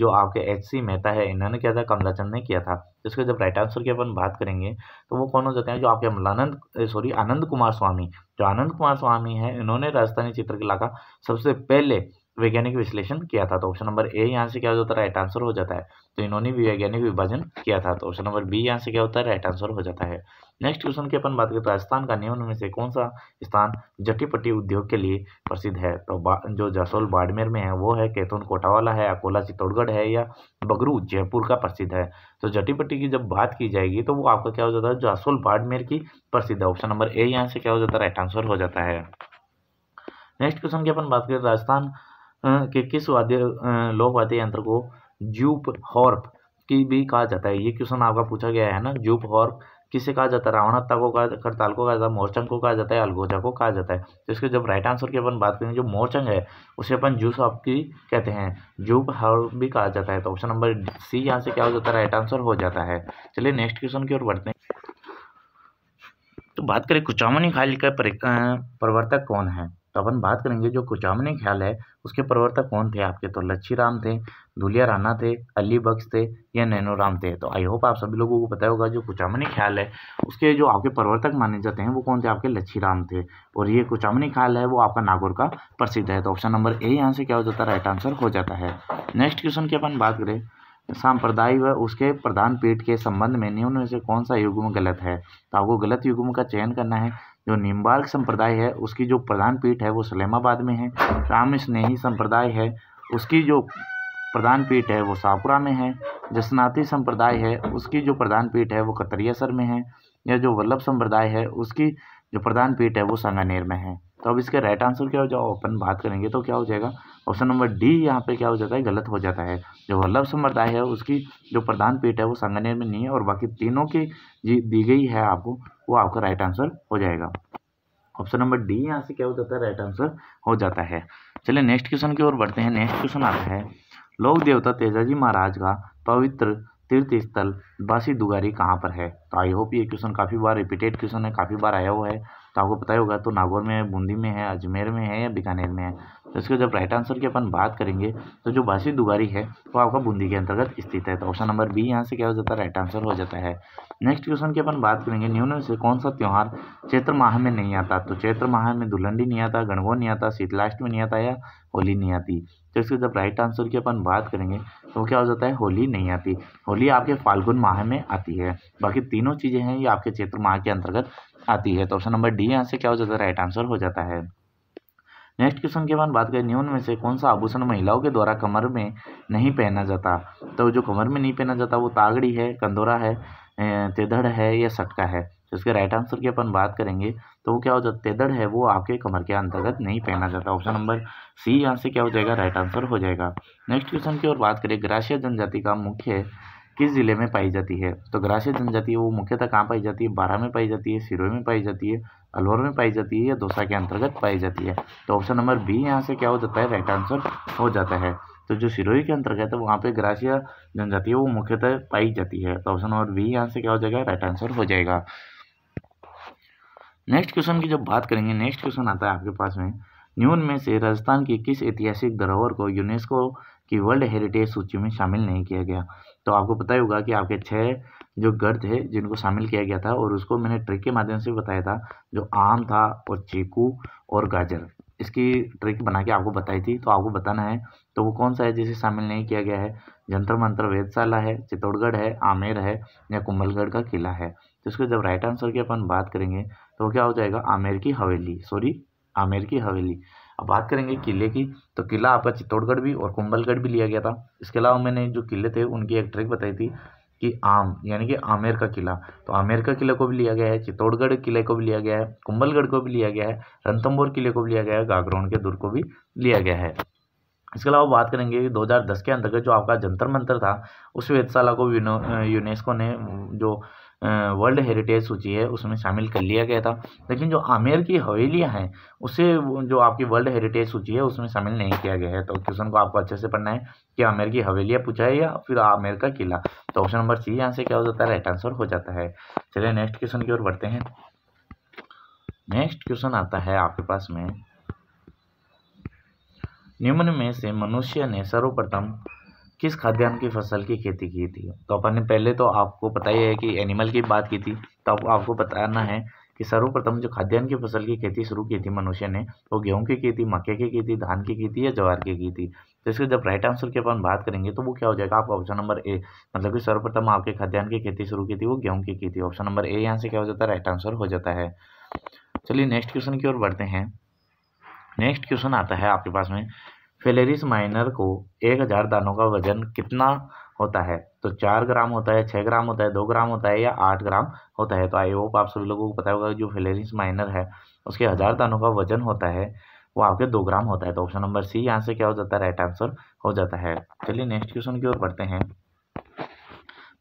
जो आपके एच सी मेहता है इन्होंने किया था कमला चंद ने किया था तो इसके जब राइट आंसर की अपन बात करेंगे तो वो कौन हो जाते हैं जो आपके मलानंद सॉरी आनंद कुमार स्वामी जो आनंद कुमार स्वामी है इन्होंने राजस्थानी चित्रकला का सबसे पहले वैज्ञानिक विश्लेषण किया था तो ऑप्शन नंबर ए यहाँ से क्या हो जाता है राइट आंसर हो जाता है तो इन्होंने भी वैज्ञानिक विभाजन किया था तो ऑप्शन नंबर बी यहाँ से क्या होता है राइट आंसर हो जाता है नेक्स्ट क्वेश्चन की अपन बात करें तो राजस्थान का निम्न में से कौन सा स्थान जटीपट्टी उद्योग के लिए प्रसिद्ध है तो बा, जो जसोल बाड़मेर में है वो है कैथून कोटावाला है अकोला चित्तौड़गढ़ है या बगरू जयपुर का प्रसिद्ध है तो जटीपट्टी की जब बात की जाएगी तो वो आपका क्या हो जाता है जासोल बाड़मेर की प्रसिद्ध है ऑप्शन नंबर ए यहाँ से क्या हो जाता है राइट आंसर हो जाता है नेक्स्ट क्वेश्चन की अपन बात करें तो राजस्थान के किस वाद्य लोक वाद्य यंत्र को जूप हॉर्प की भी कहा जाता है ये क्वेश्चन आपका पूछा गया है ना जूप हॉर्प किसे कहा जाता है रावण हत्या को कहा करताल को कहा जाता है मोरचंग को कहा जाता है अलगोजा को कहा जाता है तो इसके जब राइट आंसर की अपन बात करेंगे जो मोरचंग है उसे अपन जूस ऑफ की कहते हैं जूप हर भी कहा जाता है तो ऑप्शन नंबर सी यहाँ से क्या हो जाता है राइट आंसर हो जाता है चलिए नेक्स्ट क्वेश्चन की ओर बढ़ते हैं तो बात करें कुचामनी ख्याल का प्रवर्तक कौन है तो अपन बात करेंगे जो कुचामनी ख्याल है उसके प्रवर्तक कौन थे आपके तो लच्छी थे धुलिया राना थे अली बख्श थे या नैनोराम थे तो आई होप आप सभी लोगों को पता होगा जो कुचामनी ख्याल है उसके जो आपके प्रवर्तक माने जाते हैं वो कौन थे आपके लच्छीराम थे और ये कुचामनी ख्याल है वो आपका नागौर का प्रसिद्ध है तो ऑप्शन नंबर ए यहाँ से क्या हो जाता है राइट आंसर हो जाता है नेक्स्ट क्वेश्चन की अपन बात करें साम्प्रदाय व उसके प्रधान पीठ के संबंध में निम्न में से कौन सा युग्म गलत है तो आपको गलत युग्म का चयन करना है जो निम्बार्क संप्रदाय है उसकी जो प्रधान पीठ है वो सलेमाबाद में है राम स्नेही संप्रदाय है उसकी जो प्रधान पीठ है वो सापुरा में है जसनाती संप्रदाय है उसकी जो प्रधान पीठ है वो कतरियासर में है या जो वल्लभ संप्रदाय है उसकी जो प्रधान पीठ है वो संगानेर में है तो अब इसका राइट आंसर क्या हो जाओ अपन बात करेंगे तो क्या हो जाएगा ऑप्शन नंबर डी यहाँ पे क्या हो जाता है गलत हो जाता है जो वल्लभ संप्रदाय है उसकी जो प्रधान पीठ है वो संगानेर में नहीं है और बाकी तीनों की जी दी गई है आपको वो आपका राइट आंसर हो जाएगा ऑप्शन नंबर डी यहाँ से क्या हो जाता है राइट आंसर हो जाता है चलिए नेक्स्ट क्वेश्चन की ओर बढ़ते हैं नेक्स्ट क्वेश्चन आता है लोक देवता तेजाजी महाराज का पवित्र तीर्थ स्थल बासी दुगारी कहाँ पर है तो आई होप ये क्वेश्चन काफ़ी बार रिपीटेड क्वेश्चन है काफ़ी बार आया हुआ है तो आपको पता ही होगा तो नागौर में है बूंदी में है अजमेर में है या बीकानेर में है तो इसके जब राइट आंसर की अपन बात करेंगे तो जो बासी दुगारी है वो तो आपका बूंदी के अंतर्गत स्थित है तो ऑप्शन नंबर बी यहाँ से क्या हो जाता है राइट आंसर हो जाता है नेक्स्ट क्वेश्चन की अपन बात करेंगे न्यून से कौन सा त्यौहार चैत्र माह में नहीं आता तो चैत्र माह में दुल्हनडी नहीं आता गणगो नहीं आता शीतलाष्ट में नहीं आता या होली नहीं आती तो इसके जब राइट आंसर की अपन बात करेंगे तो क्या हो जाता है होली नहीं आती होली आपके फाल्गुन माह में आती है बाकी तीनों चीज़ें हैं ये आपके चैत्र माह के अंतर्गत आती है तो ऑप्शन नंबर डी यहाँ से क्या हो जाता है राइट आंसर हो जाता है नेक्स्ट क्वेश्चन के बाद बात करें न्यून में से कौन सा आभूषण महिलाओं के द्वारा कमर में नहीं पहना जाता तो जो कमर में नहीं पहना जाता वो तागड़ी है कंदोरा है तेदड़ है या सटका है तो इसके राइट आंसर की अपन बात करेंगे तो वो क्या हो जाता तेदड़ है वो आपके कमर के अंतर्गत नहीं पहना जाता ऑप्शन नंबर सी यहाँ से क्या हो जाएगा राइट आंसर हो जाएगा नेक्स्ट क्वेश्चन की ओर बात करें ग्रासिया जनजाति का मुख्य किस ज़िले में पाई जाती है तो ग्रासीय जनजाति वो मुख्यतः कहाँ पाई जाती है बारह में पाई जाती है सिरोही में पाई जाती है अलवर में पाई जाती है या दोसा के अंतर्गत पाई जाती है तो ऑप्शन नंबर बी यहाँ से क्या हो जाता है राइट आंसर हो जाता है तो जो सिरोही के अंतर्गत है वहाँ पे ग्रासिया जनजाति है वो मुख्यतः पाई जाती है तो ऑप्शन नंबर बी यहाँ से क्या हो जाएगा राइट आंसर हो जाएगा नेक्स्ट क्वेश्चन की जब बात करेंगे नेक्स्ट क्वेश्चन आता है आपके पास में न्यून में से राजस्थान की किस ऐतिहासिक धरोहर को यूनेस्को की वर्ल्ड हेरिटेज सूची में शामिल नहीं किया गया तो आपको पता ही होगा कि आपके छः जो गर्द है जिनको शामिल किया गया था और उसको मैंने ट्रिक के माध्यम से बताया था जो आम था और चीकू और गाजर इसकी ट्रिक बना के आपको बताई थी तो आपको बताना है तो वो कौन सा है जिसे शामिल नहीं किया गया है जंतर मंत्र वेदशाला है चित्तौड़गढ़ है आमेर है या कुंभलगढ़ का किला है तो इसको जब राइट आंसर की अपन बात करेंगे तो क्या हो जाएगा आमेर की हवेली सॉरी आमेर की हवेली अब बात करेंगे किले की तो किला आपका चित्तौड़गढ़ भी और कुंबलगढ़ भी लिया गया था इसके अलावा मैंने जो किले थे उनकी एक ट्रिक बताई थी कि आम यानी कि आमेर का किला तो आमेर का किले को भी लिया गया है चित्तौड़गढ़ किले को भी लिया गया है कुंबलगढ़ को भी लिया गया है रणथम्बोर किले को भी लिया गया है गागरौन के दुर्ग को भी लिया गया है इसके अलावा बात करेंगे कि 2010 के अंतर्गत जो आपका जंतर मंतर था उस वेधशाला को यूनेस्को ने जो वर्ल्ड हेरिटेज सूची है उसमें शामिल कर लिया गया था लेकिन जो आमेर की हवेलियाँ हैं उसे जो आपकी वर्ल्ड हेरिटेज सूची है उसमें शामिल नहीं किया गया है तो क्वेश्चन को आपको अच्छे से पढ़ना है कि आमेर की हवेलियाँ पूछा है या फिर आमेर का किला तो ऑप्शन नंबर सी यहाँ से क्या हो जाता है राइट आंसर हो जाता है चलिए नेक्स्ट क्वेश्चन की ओर बढ़ते हैं नेक्स्ट क्वेश्चन आता है आपके पास में निम्न में से मनुष्य ने सर्वप्रथम किस खाद्यान्न की फसल की खेती की थी तो अपन ने पहले तो आपको पता ही है कि एनिमल की बात की थी तो आप, आपको बताना है कि सर्वप्रथम जो खाद्यान्न की फसल की खेती शुरू की थी मनुष्य ने वो गेहूं की की थी मक्के की की थी धान की की थी या ज्वार की की थी तो इसके जब राइट आंसर की अपन बात करेंगे तो वो क्या हो जाएगा आपका ऑप्शन नंबर ए मतलब कि सर्वप्रथम आपके खाद्यान्न की खेती शुरू की थी वो गेहूँ की की थी ऑप्शन नंबर ए यहाँ से क्या हो जाता है राइट आंसर हो जाता है चलिए नेक्स्ट क्वेश्चन की ओर बढ़ते हैं नेक्स्ट क्वेश्चन आता है आपके पास में फेलेरिस माइनर को एक हज़ार दानों का वजन कितना होता है तो चार ग्राम होता है छः ग्राम होता है दो ग्राम होता है या आठ ग्राम होता है तो आई होप आप सभी लोगों को पता होगा जो फिलेरिस माइनर है उसके हज़ार दानों का वजन होता है वो आपके दो ग्राम होता है तो ऑप्शन नंबर सी यहाँ से क्या हो जाता है राइट आंसर हो जाता है चलिए नेक्स्ट क्वेश्चन की ओर पढ़ते हैं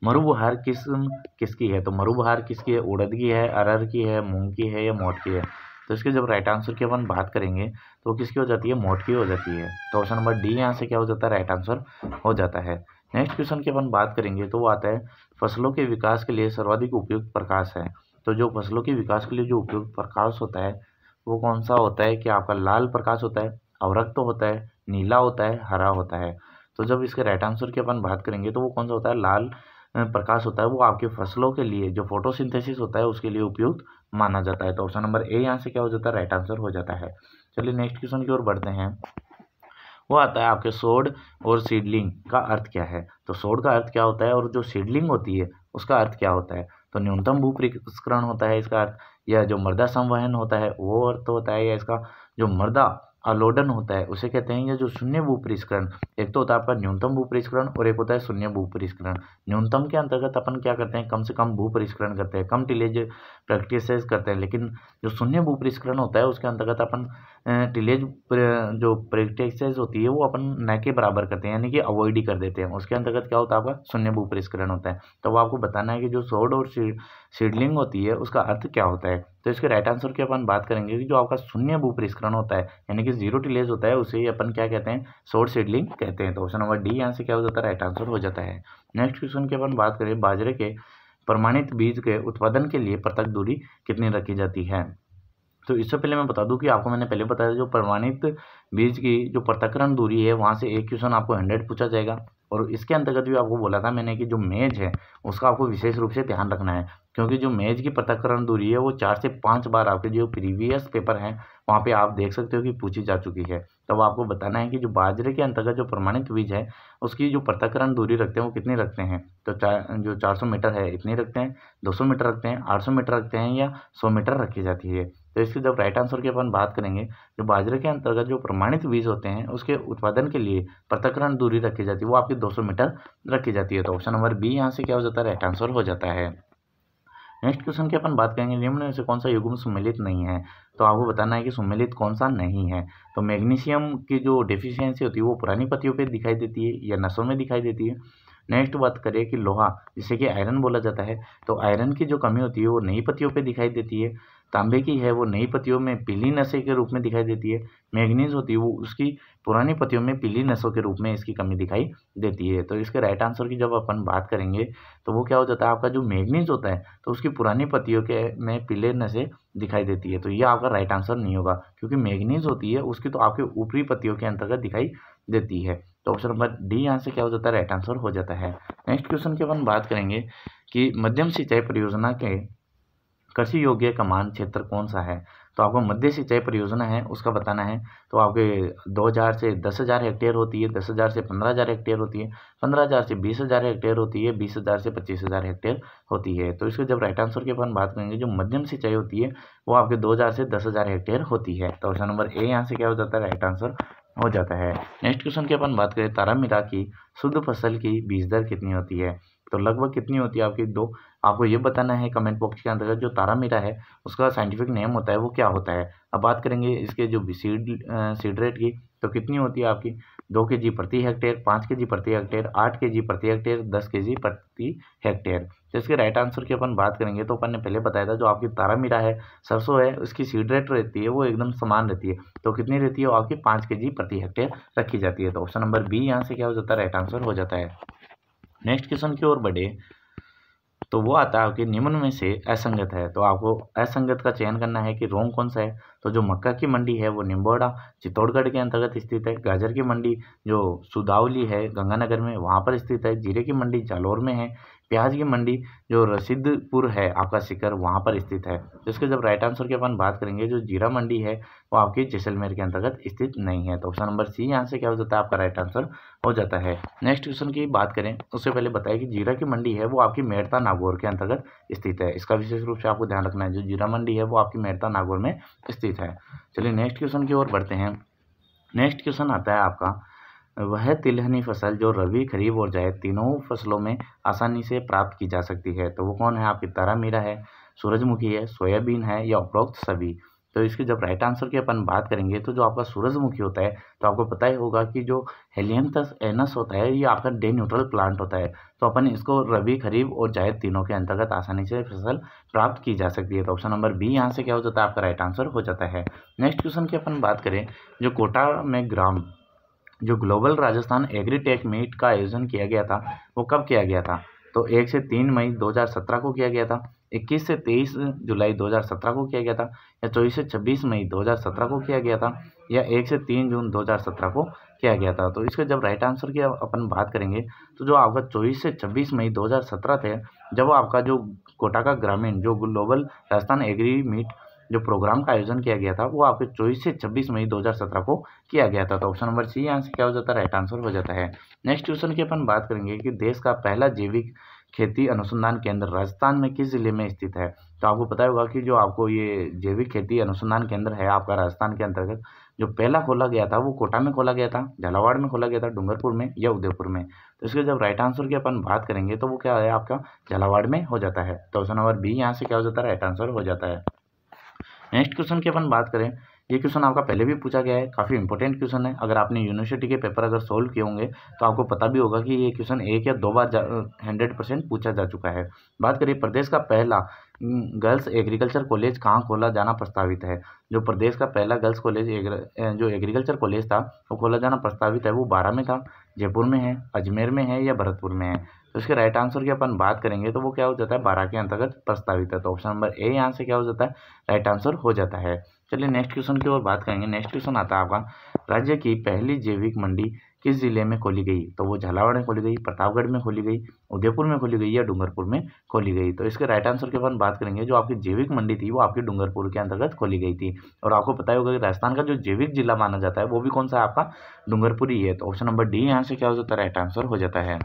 मरुबहार किस्म किसकी है तो मरुबहार किसकी है उड़द की है अरहर की है मूंग की है या मोट की है तो इसके जब राइट आंसर की अपन बात करेंगे तो किसकी हो जाती है मोट की हो जाती है तो ऑप्शन नंबर डी यहाँ से क्या हो जाता है राइट आंसर हो जाता है नेक्स्ट क्वेश्चन की अपन बात करेंगे तो वो आता है फसलों के विकास के लिए सर्वाधिक उपयुक्त प्रकाश है तो जो फसलों के विकास के लिए जो उपयुक्त प्रकाश होता है वो कौन सा होता है कि आपका लाल प्रकाश होता है अवरक्त तो होता है नीला होता है हरा होता है तो जब इसके राइट आंसर की अपन बात करेंगे तो वो कौन सा होता है लाल प्रकाश होता है वो आपके फसलों के लिए जो फोटोसिंथेसिस होता है उसके लिए उपयुक्त माना जाता है तो ऑप्शन नंबर ए यहाँ से क्या हो जाता है राइट आंसर हो जाता है चलिए नेक्स्ट क्वेश्चन की ओर बढ़ते हैं वो आता है आपके सोड और सीडलिंग का अर्थ क्या है तो सोड का अर्थ क्या होता है और जो सीडलिंग होती है उसका अर्थ क्या होता है तो न्यूनतम भू प्रसंस्करण होता है इसका अर्थ या जो मृदा संवहन होता है वो अर्थ होता है या इसका जो मृदा आलोडन होता है उसे कहते हैं ये जो शून्य भू परिष्करण एक तो होता है आपका न्यूनतम भू परिष्करण और एक होता है शून्य भू परिष्करण न्यूनतम के अंतर्गत अपन क्या करते हैं कम से कम भू परिष्करण करते हैं कम टिलेज प्रैक्टिस करते हैं लेकिन जो शून्य भू परिष्करण होता है उसके अंतर्गत अपन टिलेज जो प्रेक्टेक्साइज होती है वो अपन न के बराबर करते हैं यानी कि अवॉइड ही कर देते हैं उसके अंतर्गत क्या होता है आपका शून्य भूपरिस्करण होता है तो वो आपको बताना है कि जो सोड और सीडलिंग होती है उसका अर्थ क्या होता है तो इसके राइट आंसर की अपन बात करेंगे कि जो आपका शून्य भूपरिस्करण होता है यानी कि जीरो टिलेज होता है उसे ही अपन क्या कहते हैं सोड सीडलिंग कहते हैं तो ऑप्शन नंबर डी यहाँ से क्या हो जाता है राइट आंसर हो जाता है नेक्स्ट क्वेश्चन की अपन बात करें बाजरे के प्रमाणित बीज के उत्पादन के लिए पृथक दूरी कितनी रखी जाती है तो इससे पहले मैं बता दूं कि आपको मैंने पहले बताया जो प्रमाणित बीज की जो पृथकरण दूरी है वहाँ से एक क्वेश्चन आपको हंड्रेड पूछा जाएगा और इसके अंतर्गत भी आपको बोला था मैंने कि जो मेज है उसका आपको विशेष रूप से ध्यान रखना है क्योंकि जो मेज की पृथकरण दूरी है वो चार से पाँच बार आपके जो प्रीवियस पेपर हैं वहाँ पर आप देख सकते हो कि पूछी जा चुकी है तब आपको बताना है कि जो बाजरे के अंतर्गत जो प्रमाणित बीज है उसकी जो पृथकरण दूरी रखते हैं वो कितनी रखते हैं तो चार जो चार मीटर है इतनी रखते हैं दो मीटर रखते हैं आठ मीटर रखते हैं या सौ मीटर रखी जाती है तो इसके जब राइट आंसर की अपन बात करेंगे जो बाजरे के अंतर्गत जो प्रमाणित बीज होते हैं उसके उत्पादन के लिए पृथकरण दूरी रखी जाती है वो आपकी 200 मीटर रखी जाती है तो ऑप्शन नंबर बी यहाँ से क्या हो जाता है राइट आंसर हो जाता है नेक्स्ट क्वेश्चन की अपन बात करेंगे निम्न में से कौन सा युग्म सम्मिलित नहीं है तो आपको बताना है कि सम्मिलित कौन सा नहीं है तो मैग्नीशियम की जो डिफिशियंसी होती है वो पुरानी पतियों पर दिखाई देती है या नसों में दिखाई देती है नेक्स्ट बात करें कि लोहा जिसे कि आयरन बोला जाता है तो आयरन की जो कमी होती है वो नई पतियों पे दिखाई देती है तांबे की है वो नई पतियों में पीली नशे के रूप में दिखाई देती है मैग्नीज होती है वो उसकी पुरानी पतियों में पीली नशों के रूप में इसकी कमी दिखाई देती है तो इसके राइट आंसर की जब अपन बात करेंगे तो वो क्या हो जाता है आपका जो मैग्नीज होता है तो उसकी पुरानी पतियों के में पीले नशे दिखाई देती है तो ये आपका राइट आंसर नहीं होगा क्योंकि मैग्नीज होती है उसकी तो आपके ऊपरी पतियों के अंतर्गत दिखाई देती है तो ऑप्शन नंबर डी यहाँ से क्या हो जाता है राइट आंसर हो जाता है नेक्स्ट क्वेश्चन की अपन बात करेंगे कि मध्यम सिंचाई परियोजना के कृषि योग्य कमान क्षेत्र कौन सा है तो आपको मध्य सिंचाई परियोजना है उसका बताना है तो आपके दो हज़ार से दस हज़ार हेक्टेयर होती है दस हज़ार से पंद्रह हज़ार हेक्टेयर होती है पंद्रह हज़ार से बीस हज़ार हेक्टेयर होती है बीस हज़ार से पच्चीस हज़ार हेक्टेयर होती है तो इसके जब राइट आंसर की अपन बात करेंगे जो मध्यम सिंचाई होती है वो आपके दो हज़ार से दस हज़ार हेक्टेयर होती है तो ऑप्शन नंबर ए यहाँ से क्या हो जाता है राइट आंसर हो जाता है नेक्स्ट क्वेश्चन की अपन बात करें तारा की शुद्ध फसल की बीज दर कितनी होती है तो लगभग कितनी होती है आपकी दो आपको ये बताना है कमेंट बॉक्स के अंतर्गत जो तारा मीरा है उसका साइंटिफिक नेम होता है वो क्या होता है अब बात करेंगे इसके जो सीड सीड रेट की तो कितनी होती है आपकी दो के जी प्रति हेक्टेयर पाँच के जी प्रति हेक्टेयर आठ के जी प्रति हेक्टेयर दस के जी प्रति हेक्टेयर तो इसके राइट आंसर की अपन बात करेंगे तो अपन ने पहले बताया था जो आपकी तारा मीरा है सरसों है उसकी सीड रेट रहती है वो एकदम समान रहती है तो कितनी रहती है आपकी पाँच के जी प्रति हेक्टेयर रखी जाती है तो ऑप्शन नंबर बी यहाँ से क्या हो जाता है राइट आंसर हो जाता है नेक्स्ट क्वेश्चन की ओर बढ़े तो वो आता है आपके निम्न में से असंगत है तो आपको असंगत का चयन करना है कि रोंग कौन सा है तो जो मक्का की मंडी है वो निम्बोड़ा चित्तौड़गढ़ के अंतर्गत स्थित है गाजर की मंडी जो सुदावली है गंगानगर में वहाँ पर स्थित है जीरे की मंडी जालौर में है प्याज की मंडी जो रसीदपुर है आपका सिकर वहाँ पर स्थित है जिसके जब राइट आंसर की अपन बात करेंगे जो जीरा मंडी है वो आपके जैसलमेर के अंतर्गत स्थित नहीं है तो ऑप्शन नंबर सी यहाँ से क्या हो जाता है आपका राइट आंसर हो जाता है नेक्स्ट क्वेश्चन की बात करें उससे पहले बताएं कि जीरा की मंडी है वो आपकी मेड़ता नागौर के अंतर्गत स्थित है इसका विशेष रूप से आपको ध्यान रखना है जो जीरा मंडी है वो आपकी मेड़ता नागौर में स्थित है चलिए नेक्स्ट क्वेश्चन की ओर बढ़ते हैं नेक्स्ट क्वेश्चन आता है आपका वह तिलहनी फसल जो रबी, खरीफ और जायद तीनों फसलों में आसानी से प्राप्त की जा सकती है तो वो कौन है आपकी तारा मीरा है सूरजमुखी है सोयाबीन है या उपरोक्त सभी तो इसके जब राइट आंसर की अपन बात करेंगे तो जो आपका सूरजमुखी होता है तो आपको पता ही होगा कि जो हेलियंथस एनस होता है ये आपका डे न्यूट्रल प्लांट होता है तो अपन इसको रबी खरीफ और जायद तीनों के अंतर्गत आसानी से फसल प्राप्त की जा सकती है तो ऑप्शन नंबर बी यहाँ से क्या हो जाता है आपका राइट आंसर हो जाता है नेक्स्ट क्वेश्चन की अपन बात करें जो कोटा में ग्राम जो ग्लोबल राजस्थान एग्रीटेक मीट का आयोजन किया गया था वो कब किया गया था तो एक से तीन मई 2017 को किया गया था 21 से 23 जुलाई 2017 को किया गया था या चौबीस से 26 मई 2017 को किया गया था या 1 से 3 जून 2017 को किया गया था तो इसका जब राइट आंसर की अपन बात करेंगे तो जो आपका 24 से 26 मई 2017 थे जब आपका जो कोटा का ग्रामीण जो ग्लोबल राजस्थान एग्री मीट जो प्रोग्राम का आयोजन किया गया था वो आपके चौबीस से छब्बीस मई 2017 को किया गया था तो ऑप्शन नंबर सी यहाँ से क्या हो जाता है राइट आंसर हो जाता है नेक्स्ट क्वेश्चन की अपन बात करेंगे कि देश का पहला जैविक खेती अनुसंधान केंद्र राजस्थान में किस जिले में स्थित है तो आपको पता होगा कि जो आपको ये जैविक खेती अनुसंधान केंद्र है आपका राजस्थान के अंतर्गत जो पहला खोला गया था वो कोटा में खोला गया था झालावाड़ में खोला गया था डूंगरपुर में या उदयपुर में तो इसके जब राइट आंसर की अपन बात करेंगे तो वो क्या है आपका झालावाड़ में हो जाता है तो ऑप्शन नंबर बी यहाँ से क्या हो जाता है राइट आंसर हो जाता है नेक्स्ट क्वेश्चन की अपन बात करें ये क्वेश्चन आपका पहले भी पूछा गया है काफ़ी इंपॉर्टेंट क्वेश्चन है अगर आपने यूनिवर्सिटी के पेपर अगर सोल्व किए होंगे तो आपको पता भी होगा कि ये क्वेश्चन एक या दो बार हंड्रेड परसेंट पूछा जा चुका है बात करिए प्रदेश का पहला गर्ल्स एग्रीकल्चर कॉलेज कहाँ खोला जाना प्रस्तावित है जो प्रदेश का पहला गर्ल्स कॉलेज एग्र, जो एग्रीकल्चर कॉलेज था वो खोला जाना प्रस्तावित है वो बारह में था जयपुर में है अजमेर में है या भरतपुर में है तो इसके राइट आंसर की अपन बात करेंगे तो वो क्या हो जाता है बारह के अंतर्गत प्रस्तावित है तो ऑप्शन नंबर ए यहाँ से क्या हो जाता है राइट आंसर हो जाता है चलिए नेक्स्ट क्वेश्चन की ओर बात करेंगे नेक्स्ट क्वेश्चन आता है आपका राज्य की पहली जैविक मंडी किस जिले में खोली गई तो वो झालावाड़ में खोली गई प्रतापगढ़ में खोली गई उदयपुर में खोली गई या डूंगरपुर में खोली गई तो इसके राइट आंसर के अपन बात करेंगे जो आपकी जैविक मंडी थी वो आपकी डूंगरपुर के अंतर्गत खोली गई थी और आपको पता होगा कि राजस्थान का जो जैविक जिला माना जाता है वो भी कौन सा आपका डूंगरपुर ही है तो ऑप्शन नंबर डी यहाँ से क्या हो जाता है राइट आंसर हो जाता है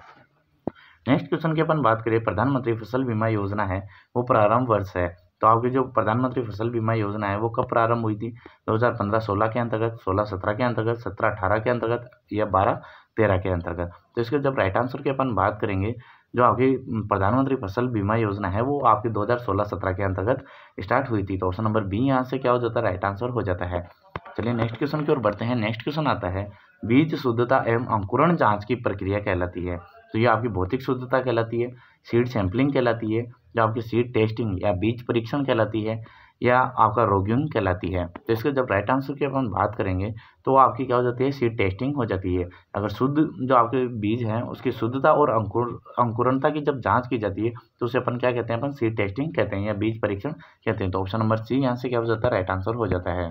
नेक्स्ट क्वेश्चन की अपन बात करें प्रधानमंत्री फसल बीमा योजना है वो प्रारंभ वर्ष है तो आपकी जो प्रधानमंत्री फसल बीमा योजना है वो कब प्रारंभ हुई थी 2015-16 के अंतर्गत 16-17 के अंतर्गत 17-18 के अंतर्गत या 12-13 के अंतर्गत तो इसके जब राइट आंसर की अपन बात करेंगे जो आपकी प्रधानमंत्री फसल बीमा योजना है वो आपकी 2016-17 के अंतर्गत स्टार्ट हुई थी तो ऑप्शन नंबर बी यहाँ से क्या हो जाता है राइट आंसर हो जाता है चलिए नेक्स्ट क्वेश्चन की ओर बढ़ते हैं नेक्स्ट क्वेश्चन आता है बीज शुद्धता एवं अंकुरण जांच की प्रक्रिया कहलाती है तो ये आपकी भौतिक शुद्धता कहलाती है सीड सैम्पलिंग कहलाती है या आपकी सीड टेस्टिंग या बीज परीक्षण कहलाती है या आपका रोग्यून कहलाती है तो इसके जब राइट आंसर की अपन बात करेंगे तो आपकी क्या हो जाती है सीड टेस्टिंग हो जाती है अगर शुद्ध जो आपके बीज हैं उसकी शुद्धता और अंकुर अंकुरणता की जब जांच की जाती है तो उसे अपन क्या कहते हैं अपन सीड टेस्टिंग कहते हैं या बीज परीक्षण कहते हैं तो ऑप्शन नंबर सी यहाँ से क्या हो जाता है राइट आंसर हो जाता है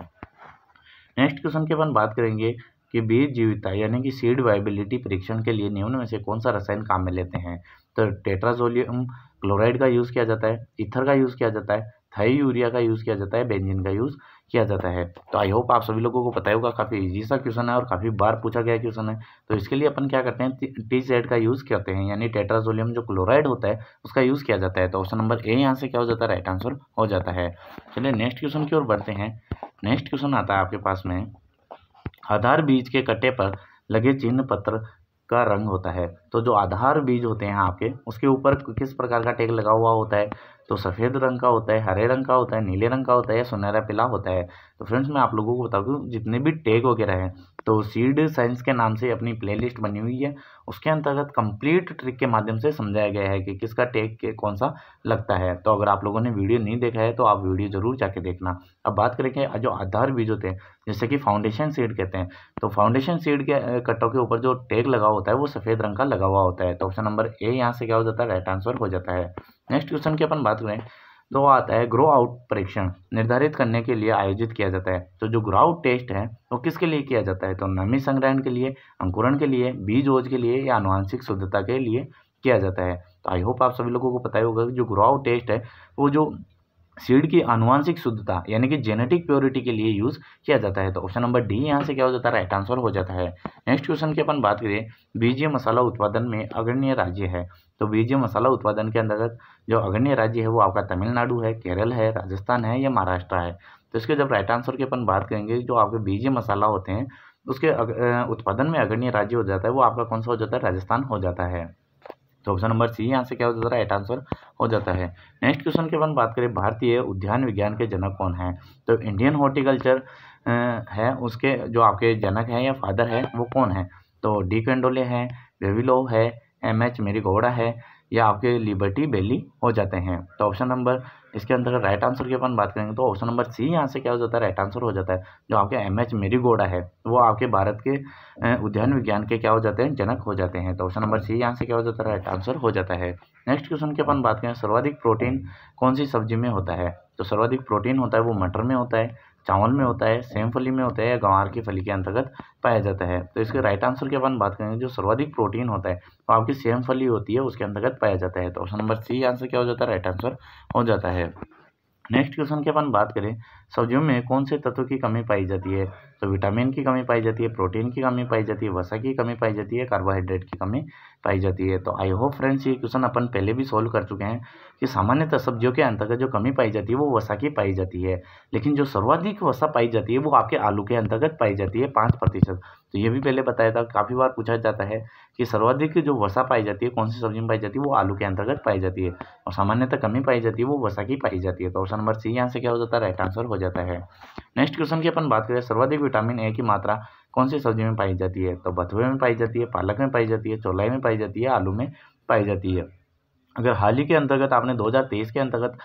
नेक्स्ट क्वेश्चन की अपन बात करेंगे कि बीज जीविता यानी कि सीड वाइबिलिटी परीक्षण के लिए निम्न में से कौन सा रसायन काम में लेते हैं तो टेट्राजोलियम क्लोराइड का यूज़ किया जाता है इथर का यूज़ किया जाता है थाई यूरिया का यूज़ किया जाता है बेंजिन का यूज़ किया जाता है तो आई होप आप सभी लोगों को पता होगा काफ़ी ईजी सा क्वेश्चन है और काफ़ी बार पूछा गया क्वेश्चन है तो इसके लिए अपन क्या करते हैं टी जेड का यूज़ करते हैं यानी टेट्राजोलियम जो क्लोराइड होता है उसका यूज़ किया जाता है तो ऑप्शन नंबर ए यहाँ से क्या हो जाता है राइट आंसर हो जाता है चलिए नेक्स्ट क्वेश्चन की ओर बढ़ते हैं नेक्स्ट क्वेश्चन आता है आपके पास में आधार बीज के कट्टे पर लगे चिन्ह पत्र का रंग होता है तो जो आधार बीज होते हैं आपके उसके ऊपर किस प्रकार का टेग लगा हुआ होता है तो सफ़ेद रंग का होता है हरे रंग का होता है नीले रंग का होता है या सुनहरा पीला होता है तो फ्रेंड्स मैं आप लोगों को बता दूँ जितने भी टेग वगैरह हैं तो सीड साइंस के नाम से अपनी प्लेलिस्ट बनी हुई है उसके अंतर्गत कंप्लीट ट्रिक के माध्यम से समझाया गया है कि किसका टेक के कौन सा लगता है तो अगर आप लोगों ने वीडियो नहीं देखा है तो आप वीडियो जरूर जाके देखना अब बात करें कि जो आधार बीज होते हैं जैसे कि फाउंडेशन सीड कहते हैं तो फाउंडेशन सीड के कट्टों के ऊपर जो टेक लगा होता है वो सफ़ेद रंग का लगा हुआ होता है तो ऑप्शन नंबर ए यहाँ से क्या हो जाता है राइट आंसर हो जाता है नेक्स्ट क्वेश्चन की अपन बात करें दो तो आता है ग्रो आउट परीक्षण निर्धारित करने के लिए आयोजित किया जाता है तो जो ग्रो आउट टेस्ट है वो तो किसके लिए किया जाता है तो नमी संग्रहण के लिए अंकुरण के लिए बीज ओज के लिए या अनुवांशिक शुद्धता के लिए किया जाता है तो आई होप आप सभी लोगों को पता ही होगा कि जो ग्रो आउट टेस्ट है वो जो सीड की आनुवांशिक शुद्धता यानी कि जेनेटिक प्योरिटी के लिए यूज़ किया जाता है तो ऑप्शन नंबर डी यहाँ से क्या हो जाता है राइट आंसर हो जाता है नेक्स्ट क्वेश्चन की अपन बात करें बीजीय मसाला उत्पादन में अग्रणीय राज्य है तो बीजीय मसाला उत्पादन के अंतर्गत जो अग्रणीय राज्य है वो आपका तमिलनाडु है केरल है राजस्थान है या महाराष्ट्र है तो इसके जब राइट आंसर की अपन बात करेंगे जो आपके बीजीय मसाला होते हैं उसके उत्पादन में अग्रणीय राज्य हो जाता है वो आपका कौन सा हो जाता है राजस्थान हो जाता है तो ऑप्शन नंबर सी यहाँ से क्या हो जाता है राइट आंसर हो जाता है नेक्स्ट क्वेश्चन के बाद बात करें भारतीय उद्यान विज्ञान के जनक कौन है तो इंडियन हॉर्टिकल्चर है उसके जो आपके जनक हैं या फादर है वो कौन तो है तो डी कैंडोले हैं वेविलो है एम एच मेरी गौड़ा है या आपके लिबर्टी बेली हो जाते हैं तो ऑप्शन नंबर इसके अंदर राइट आंसर की अपन बात करेंगे तो ऑप्शन नंबर सी यहाँ से क्या हो जाता है राइट आंसर हो जाता है जो आपके एम एच मेरी गोड़ा है वो आपके भारत के उद्यान विज्ञान के क्या हो जाते हैं जनक हो जाते हैं तो ऑप्शन नंबर सी यहाँ से क्या हो जाता है राइट आंसर हो जाता है नेक्स्ट क्वेश्चन की अपन बात करें सर्वाधिक प्रोटीन कौन सी सब्जी में होता है तो सर्वाधिक प्रोटीन होता है वो मटर में होता है चावल में होता है सेम फली में होता है या गंवार की फली के अंतर्गत पाया जाता है तो इसके राइट आंसर की अपन बात करेंगे जो सर्वाधिक प्रोटीन होता है तो आपकी सेम फली होती है उसके अंतर्गत पाया जाता है तो ऑप्शन नंबर सी आंसर क्या हो जाता है राइट आंसर हो जाता है नेक्स्ट क्वेश्चन की अपन बात करें सब्जियों में कौन से तत्व की कमी पाई जाती है तो विटामिन की कमी पाई जाती है प्रोटीन की कमी पाई जाती है वसा की कमी पाई जाती है कार्बोहाइड्रेट की कमी पाई जाती है तो आई होप फ्रेंड्स ये क्वेश्चन अपन पहले भी सोल्व कर चुके हैं कि सामान्यतः सब्जियों के अंतर्गत जो कमी पाई जाती है वो वसा की पाई जाती है लेकिन जो सर्वाधिक वसा पाई जाती है वो आपके आलू के अंतर्गत पाई जाती है पाँच प्रतिशत तो ये भी पहले बताया था काफ़ी बार पूछा जाता है कि सर्वाधिक जो वसा पाई जाती है कौन सी सब्जी में पाई जाती है वो आलू के अंतर्गत पाई जाती है और सामान्यतः कमी पाई जाती है वो वसा की पाई जाती है तो ऑप्शन नंबर सी यहाँ से क्या हो जाता है राइट आंसर हो जाता है नेक्स्ट क्वेश्चन की अपन बात करें सर्वाधिक विटामिन ए की मात्रा कौन सी सब्जी में पाई जाती है तो बथुए में पाई जाती है पालक में पाई जाती है चौलाई में पाई जाती है आलू में पाई जाती है अगर हाल ही के अंतर्गत आपने 2023 के अंतर्गत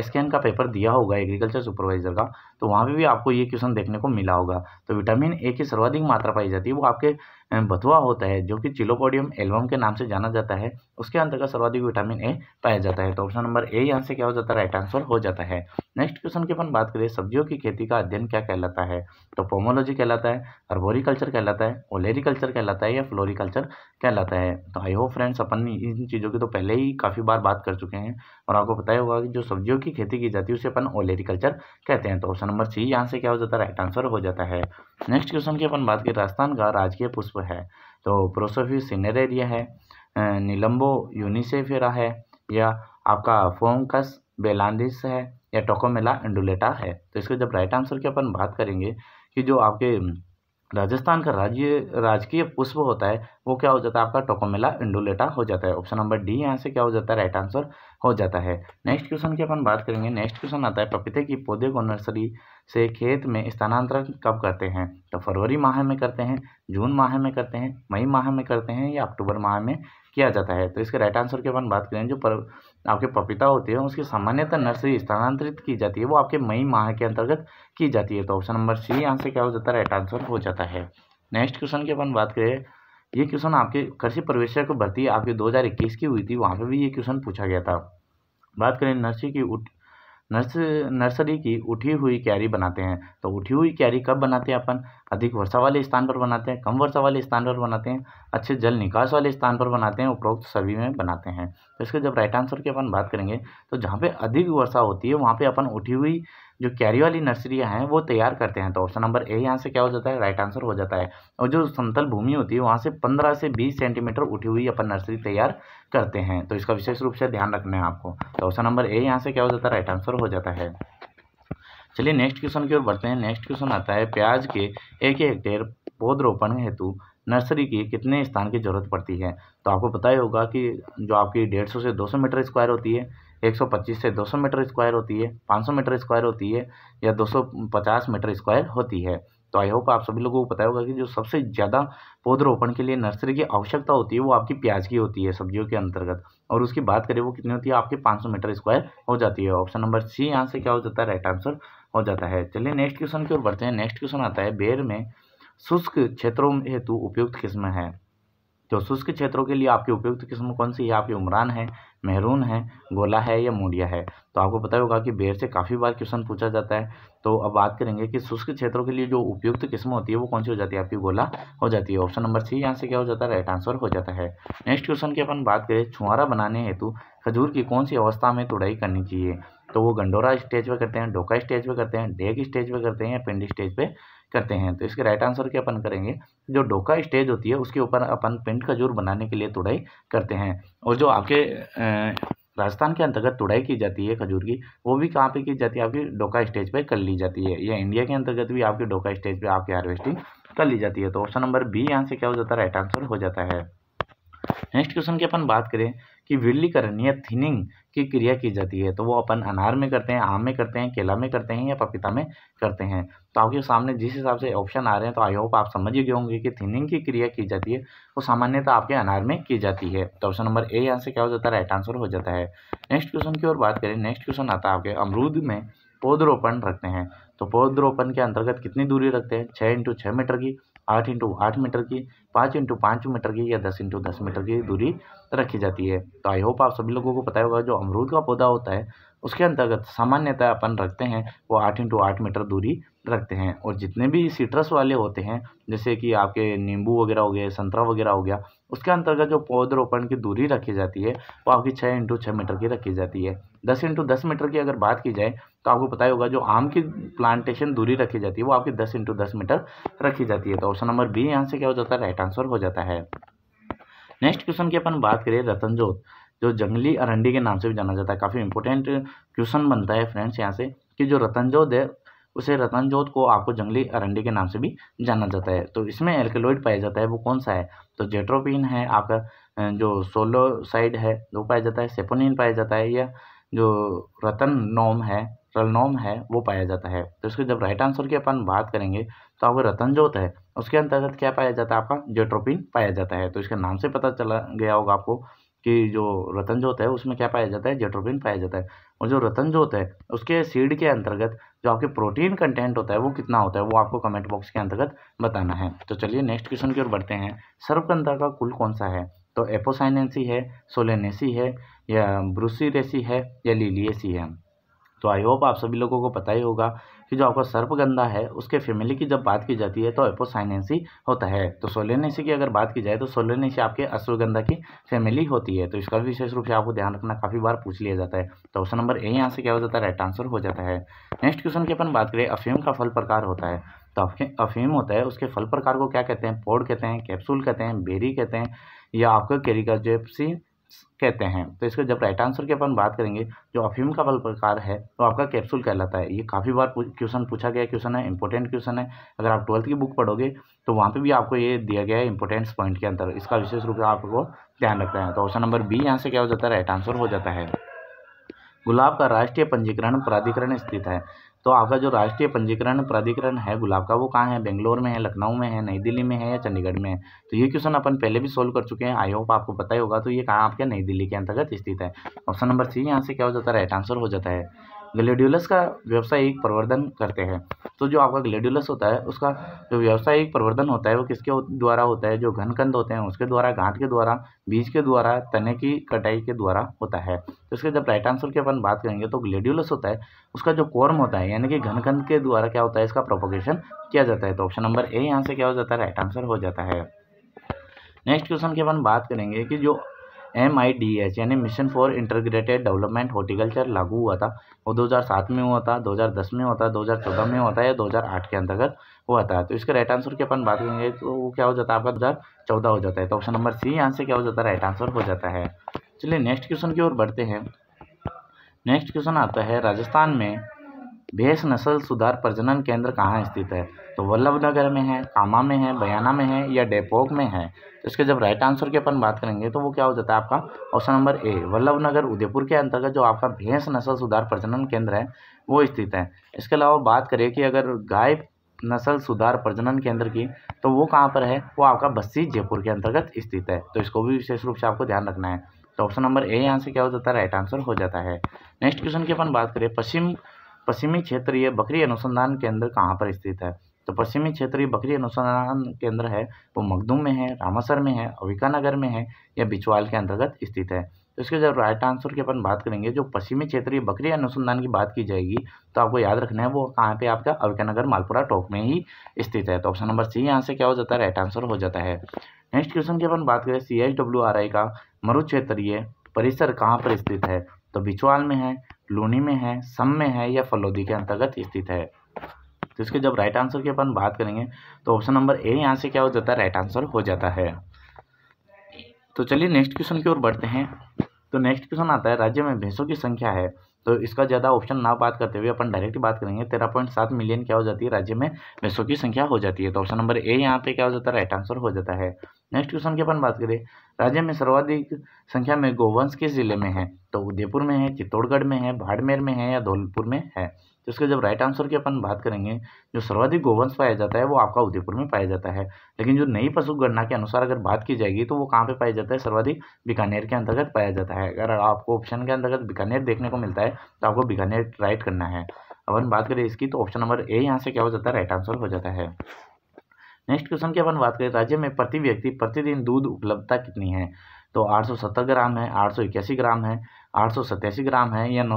एस का पेपर दिया होगा एग्रीकल्चर सुपरवाइजर का तो वहाँ भी, भी आपको ये क्वेश्चन देखने को मिला होगा तो विटामिन ए की सर्वाधिक मात्रा पाई जाती है वो आपके बथुआ होता है जो कि चिलोपोडियम एल्बम के नाम से जाना जाता है उसके अंतर्गत सर्वाधिक विटामिन ए पाया जाता है तो ऑप्शन नंबर ए यहाँ से क्या हो जाता है राइट आंसर हो जाता है नेक्स्ट क्वेश्चन की अपन बात करें सब्जियों की खेती का अध्ययन क्या कहलाता है तो पोमोलॉजी कहलाता है अर्बोरिकल्चर कहलाता है ओलेरिकल्चर कहलाता है या फ्लोरिकल्चर कहलाता है तो आई होप फ्रेंड्स अपन इन चीज़ों की तो पहले ही काफ़ी बार बात कर चुके हैं और आपको बताया होगा कि जो सब्जियों की खेती की जाती है उसे अपन ओलेरिकल्चर कहते हैं तो ऑप्शन नंबर सी यहाँ से क्या हो जाता है राइट आंसर हो जाता है नेक्स्ट क्वेश्चन की अपन बात करें राजस्थान का राजकीय पुष्प है तो प्रोसोफी सिनेरेरिया है नीलम्बो यूनिसेफेरा है या आपका फोमकस बेलांडिस है या टोकोमेला एंडुलेटा है तो इसके जब राइट आंसर की अपन बात करेंगे कि जो आपके राजस्थान का राज्य राजकीय पुष्प होता है वो क्या हो जाता है आपका टोकोमेला इंडोलेटा हो जाता है ऑप्शन नंबर डी यहाँ से क्या हो जाता है राइट आंसर हो जाता है नेक्स्ट क्वेश्चन की अपन बात करेंगे नेक्स्ट क्वेश्चन आता है पपीते की पौधे को नर्सरी से खेत में स्थानांतरण कब करते हैं तो फरवरी माह में करते हैं जून माह में करते हैं मई माह में करते हैं या अक्टूबर माह में किया जाता है तो इसके राइट आंसर की अपन बात करें जो पर आपके पपीता होते हैं उसकी सामान्यतः नर्सरी स्थानांतरित की जाती है वो आपके मई माह के अंतर्गत की जाती है तो ऑप्शन नंबर सी यहाँ से क्या हो जाता है राइट आंसर हो जाता है नेक्स्ट क्वेश्चन की अपन बात करें ये क्वेश्चन आपके कृषि प्रवेशक भर्ती हजार 2021 की हुई थी वहाँ पे भी ये क्वेश्चन पूछा गया था बात करें नर्सी की नर्स नर्सरी की उठी हुई क्यारी बनाते हैं तो उठी हुई क्यारी कब बनाते हैं अपन अधिक वर्षा वाले स्थान पर बनाते हैं कम वर्षा वाले स्थान पर बनाते हैं अच्छे जल निकास वाले स्थान पर बनाते हैं उपरोक्त सभी में बनाते हैं तो इसके जब राइट आंसर की अपन बात करेंगे तो जहाँ पे अधिक वर्षा होती है वहाँ पे अपन उठी हुई जो कैरी वाली नर्सरियाँ हैं वो तैयार करते हैं तो ऑप्शन नंबर ए यहाँ से क्या हो जाता है राइट आंसर हो जाता है और जो समतल भूमि होती है वहाँ से पंद्रह से बीस सेंटीमीटर उठी हुई अपन नर्सरी तैयार करते हैं तो इसका विशेष रूप से ध्यान रखना है आपको तो ऑप्शन नंबर ए यहाँ से क्या हो जाता है राइट आंसर हो जाता है चलिए नेक्स्ट क्वेश्चन की ओर बढ़ते हैं नेक्स्ट क्वेश्चन आता है प्याज के एक हेक्टेयर पौधरोपण हेतु नर्सरी की कितने स्थान की जरूरत पड़ती है तो आपको पता ही होगा कि जो आपकी डेढ़ सौ से दो सौ मीटर स्क्वायर होती है एक सौ पच्चीस से दो सौ मीटर स्क्वायर होती है पाँच सौ मीटर स्क्वायर होती है या दो सौ पचास मीटर स्क्वायर होती है तो आई होप आप सभी लोगों को पता होगा कि जो सबसे ज़्यादा पौधरोपण के लिए नर्सरी की आवश्यकता होती है वो आपकी प्याज की होती है सब्जियों के अंतर्गत और उसकी बात करें वो कितनी होती है आपके 500 मीटर स्क्वायर हो जाती है ऑप्शन नंबर सी यहाँ से क्या हो जाता है राइट आंसर हो जाता है चलिए नेक्स्ट क्वेश्चन की ओर बढ़ते हैं नेक्स्ट क्वेश्चन आता है बेर में शुष्क क्षेत्रों हेतु उपयुक्त किस्म है तो शुष्क क्षेत्रों के लिए आपकी उपयुक्त किस्म कौन सी है आपकी उमरान है मेहरून है गोला है या मूडिया है तो आपको पता होगा कि बेर से काफ़ी बार क्वेश्चन पूछा जाता है तो अब बात करेंगे कि शुष्क क्षेत्रों के लिए जो उपयुक्त किस्म होती है वो कौन सी हो जाती है आपकी गोला हो जाती है ऑप्शन नंबर सी यहाँ से क्या हो जाता है राइट आंसर हो जाता है नेक्स्ट क्वेश्चन की अपन बात करें छुआरा बनाने हेतु खजूर की कौन सी अवस्था में तुड़ाई करनी चाहिए तो वो गंडोरा स्टेज पर करते हैं डोका स्टेज पर करते हैं डेग स्टेज पर करते हैं या पिंड स्टेज पर करते हैं तो इसके राइट आंसर क्या अपन करेंगे जो डोका स्टेज होती है उसके ऊपर अपन पेंट खजूर बनाने के लिए तुड़ाई करते हैं और जो आपके राजस्थान के अंतर्गत तुड़ाई की जाती है खजूर की वो भी कहाँ पे की जाती है आपकी डोका स्टेज पे कर ली जाती है या इंडिया के अंतर्गत भी आपके डोका स्टेज पे आपकी हार्वेस्टिंग कर ली जाती है तो ऑप्शन नंबर बी यहाँ से क्या हो जाता है राइट आंसर हो जाता है नेक्स्ट क्वेश्चन की अपन बात करें कि विरलीकरण या थिनिंग की क्रिया की जाती है तो वो अपन अनार में करते हैं आम में करते हैं केला में करते हैं या पपीता में करते हैं तो आपके सामने जिस हिसाब से ऑप्शन आ रहे हैं तो आई होप आप समझ गए होंगे कि थिनिंग की क्रिया की जाती है वो सामान्यतः आपके अनार में की जाती है तो ऑप्शन नंबर ए यहाँ से क्या हो जाता है राइट आंसर हो जाता है नेक्स्ट क्वेश्चन की ओर बात करें नेक्स्ट क्वेश्चन आता है आपके अमरूद में पौधरोपण रखते हैं तो पौधरोपण के अंतर्गत कितनी दूरी रखते हैं छः इंटू छः मीटर की आठ इंटू आठ मीटर की पाँच इंटू पाँच मीटर की या दस इंटू दस मीटर की दूरी रखी जाती है तो आई होप आप सभी लोगों को पता होगा जो अमरूद का पौधा होता है उसके अंतर्गत सामान्यतः अपन रखते हैं वो आठ इंटू आठ मीटर दूरी रखते हैं और जितने भी सिट्रस वाले होते हैं जैसे कि आपके नींबू वगैरह हो गए संतरा वगैरह हो गया उसके अंतर्गत जो पौधरोपण की दूरी रखी जाती है वो आपकी छः इंटू छः मीटर की रखी जाती है दस इंटू दस मीटर की अगर बात की जाए तो आपको पता ही होगा जो आम की प्लांटेशन दूरी रखी जाती है वो आपकी दस इंटू दस मीटर रखी जाती है तो ऑप्शन नंबर बी यहाँ से क्या हो जाता है राइट आंसर हो जाता है नेक्स्ट क्वेश्चन की अपन बात करें रतनजोत जो जंगली अरंडी के नाम से भी जाना जाता है काफ़ी इंपॉर्टेंट क्वेश्चन बनता है फ्रेंड्स यहाँ से कि जो रतनजोत है उसे रतनजोत को आपको जंगली अरंडी के नाम से भी जाना जाता है तो इसमें एल्केलॉइड पाया जाता है वो कौन सा है तो जेट्रोपिन है आपका जो सोलोसाइड है वो पाया जाता है सेपोनिन पाया जाता है या जो रतन नोम है रलनोम है वो पाया जाता है तो इसके जब राइट आंसर की अपन बात करेंगे तो आपको रतनजोत है उसके अंतर्गत क्या पाया जाता है आपका जेट्रोपिन पाया जाता है तो इसके नाम से पता चला गया होगा आपको कि जो रतन होता है उसमें क्या पाया जाता है जेट्रोपिन पाया जाता है और जो रतन होता है उसके सीड के अंतर्गत जो आपके प्रोटीन कंटेंट होता है वो कितना होता है वो आपको कमेंट बॉक्स के अंतर्गत बताना है तो चलिए नेक्स्ट क्वेश्चन की ओर बढ़ते हैं सर्वकंधा का कुल कौन सा है तो एपोसाइनेंसी है सोलेनेसी है या ब्रूसीरेसी है या लीलिएसी है तो आई होप आप सभी लोगों को पता ही होगा कि जो आपका सर्पगंधा है उसके फैमिली की जब बात की जाती है तो एपोसाइनेंसी होता है तो सोलेनेसी की अगर बात की जाए तो सोलेनेसी आपके अश्वगंधा की फैमिली होती है तो इसका भी विशेष रूप से आपको ध्यान रखना काफ़ी बार पूछ लिया जाता है तो ऑप्शन नंबर ए यहाँ से क्या हो जाता है राइट आंसर हो जाता है नेक्स्ट क्वेश्चन की अपन बात करें अफीम का फल प्रकार होता है तो अफीम होता है उसके फल प्रकार को क्या कहते हैं पोड कहते हैं कैप्सूल कहते हैं बेरी कहते हैं या आपका कैरिकाजेपसी कहते हैं तो इसका जब राइट आंसर की अपन बात करेंगे जो अफ्यूम का बल प्रकार है तो आपका कैप्सूल कहलाता है ये काफ़ी बार क्वेश्चन पूछा गया क्वेश्चन है इंपॉर्टेंट क्वेश्चन है अगर आप ट्वेल्थ की बुक पढ़ोगे तो वहाँ पे भी आपको ये दिया गया है इंपॉर्टेंस पॉइंट के अंदर इसका विशेष रूप से आपको ध्यान रखना है तो ऑप्शन नंबर बी यहाँ से क्या हो जाता है राइट आंसर हो जाता है गुलाब का राष्ट्रीय पंजीकरण प्राधिकरण स्थित है तो आपका जो राष्ट्रीय पंजीकरण प्राधिकरण है गुलाब का वो कहाँ है बेंगलोर में है लखनऊ में है नई दिल्ली में है या चंडीगढ़ में है तो ये क्वेश्चन अपन पहले भी सोल्व कर चुके हैं आई होप आपको पता ही होगा तो ये कहाँ आपके नई दिल्ली के अंतर्गत स्थित है ऑप्शन नंबर सी यहाँ से क्या हो जाता है राइट आंसर हो जाता है ग्लेड्यूलस का व्यवसायिक प्रवर्धन करते हैं तो जो आपका ग्लेड्यूलस होता है उसका जो व्यावसायिक प्रवर्धन होता है वो किसके द्वारा होता है जो घनकंद होते हैं उसके द्वारा घाट के द्वारा बीज के द्वारा तने की कटाई के द्वारा होता है तो इसके जब राइट आंसर की अपन बात करेंगे तो ग्लेड्यूलस होता है उसका जो कॉर्म होता है यानी कि घनकंद के द्वारा क्या होता है इसका प्रोपोगेशन किया जाता है तो ऑप्शन नंबर ए यहाँ से क्या हो जाता है राइट आंसर हो जाता है नेक्स्ट क्वेश्चन की अपन बात करेंगे कि जो एम आई डी एच यानी mission for integrated development horticulture लागू हुआ था वो 2007 में हुआ था 2010 में हुआ था 2014 में हुआ था या 2008 के अंतर्गत हुआ था तो इसका राइट आंसर की अपन बात करेंगे तो वो क्या हो जाता है आपका दो हज़ार चौदह हो जाता है तो ऑप्शन नंबर सी यहाँ से क्या हो जाता है राइट आंसर हो जाता है चलिए नेक्स्ट क्वेश्चन की ओर बढ़ते हैं नेक्स्ट क्वेश्चन आता है राजस्थान में भैंस नस्ल सुधार प्रजनन केंद्र कहाँ स्थित है तो वल्लभ नगर में है कामा में है बयाना में है या डेपोक में है तो इसके जब राइट आंसर की अपन बात करेंगे तो वो क्या हो जाता है आपका option number A Vallabh Nagar Udaipur के अंतर्गत जो आपका भैंस नस्ल सुधार प्रजनन केंद्र है वो स्थित है इसके अलावा बात करें कि अगर गाय नस्ल सुधार प्रजनन केंद्र की तो वो कहाँ पर है वो आपका बस्सी जयपुर के अंतर्गत स्थित है तो इसको भी विशेष रूप से आपको ध्यान रखना है तो ऑप्शन नंबर ए यहाँ से क्या हो जाता है राइट आंसर हो जाता है नेक्स्ट क्वेश्चन की अपन बात करें पश्चिम पश्चिमी क्षेत्रीय बकरी अनुसंधान केंद्र कहाँ पर स्थित है तो पश्चिमी क्षेत्रीय बकरी अनुसंधान केंद्र है वो मखदूम में है रामासर में है अविकानगर में है या बिचवाल के अंतर्गत स्थित है तो इसके जब राइट आंसर की अपन बात करेंगे जो पश्चिमी क्षेत्रीय बकरी अनुसंधान की बात की जाएगी तो आपको याद रखना है वो कहाँ पे आपका अविकानगर मालपुरा टोक में ही स्थित है तो ऑप्शन नंबर सी यहाँ से क्या हो जाता है राइट आंसर हो जाता है नेक्स्ट क्वेश्चन की अपन बात करें C H W R I का मरुक्षेत्रीय परिसर कहाँ पर स्थित है तो बिचवाल में है लूनी में है सम में है या फलोदी के अंतर्गत स्थित है तो इसके जब राइट आंसर की अपन बात करेंगे तो ऑप्शन नंबर ए यहाँ से क्या हो जाता है राइट आंसर हो जाता है तो चलिए नेक्स्ट क्वेश्चन की ओर बढ़ते हैं तो नेक्स्ट क्वेश्चन आता है राज्य में भैंसों की संख्या है तो इसका ज़्यादा ऑप्शन ना बात करते हुए अपन डायरेक्ट बात करेंगे तेरह पॉइंट सात मिलियन क्या हो जाती है राज्य में भैंसों की संख्या हो जाती है तो ऑप्शन नंबर ए यहाँ पे क्या हो जाता है राइट आंसर हो जाता है नेक्स्ट क्वेश्चन की अपन बात करें राज्य में सर्वाधिक संख्या में गोवंश किस जिले में है तो उदयपुर में है चित्तौड़गढ़ में है बाड़मेर में है या धौलपुर में है तो इसका जब राइट आंसर की अपन बात करेंगे जो सर्वाधिक गोवंश पाया जाता है वो आपका उदयपुर में पाया जाता है लेकिन जो नई पशु गणना के अनुसार अगर बात की जाएगी तो वो कहाँ पे पाया जाता है सर्वाधिक बीकानेर के अंतर्गत पाया जाता है अगर आपको ऑप्शन के अंतर्गत बीकानेर देखने को मिलता है तो आपको बीकानेर राइट करना है अपन बात करें इसकी तो ऑप्शन नंबर ए यहाँ से क्या हो जाता है राइट आंसर हो जाता है नेक्स्ट क्वेश्चन की अपन बात करें राज्य में प्रति व्यक्ति प्रतिदिन दूध उपलब्धता कितनी है तो आठ ग्राम है आठ ग्राम है आठ ग्राम है या नौ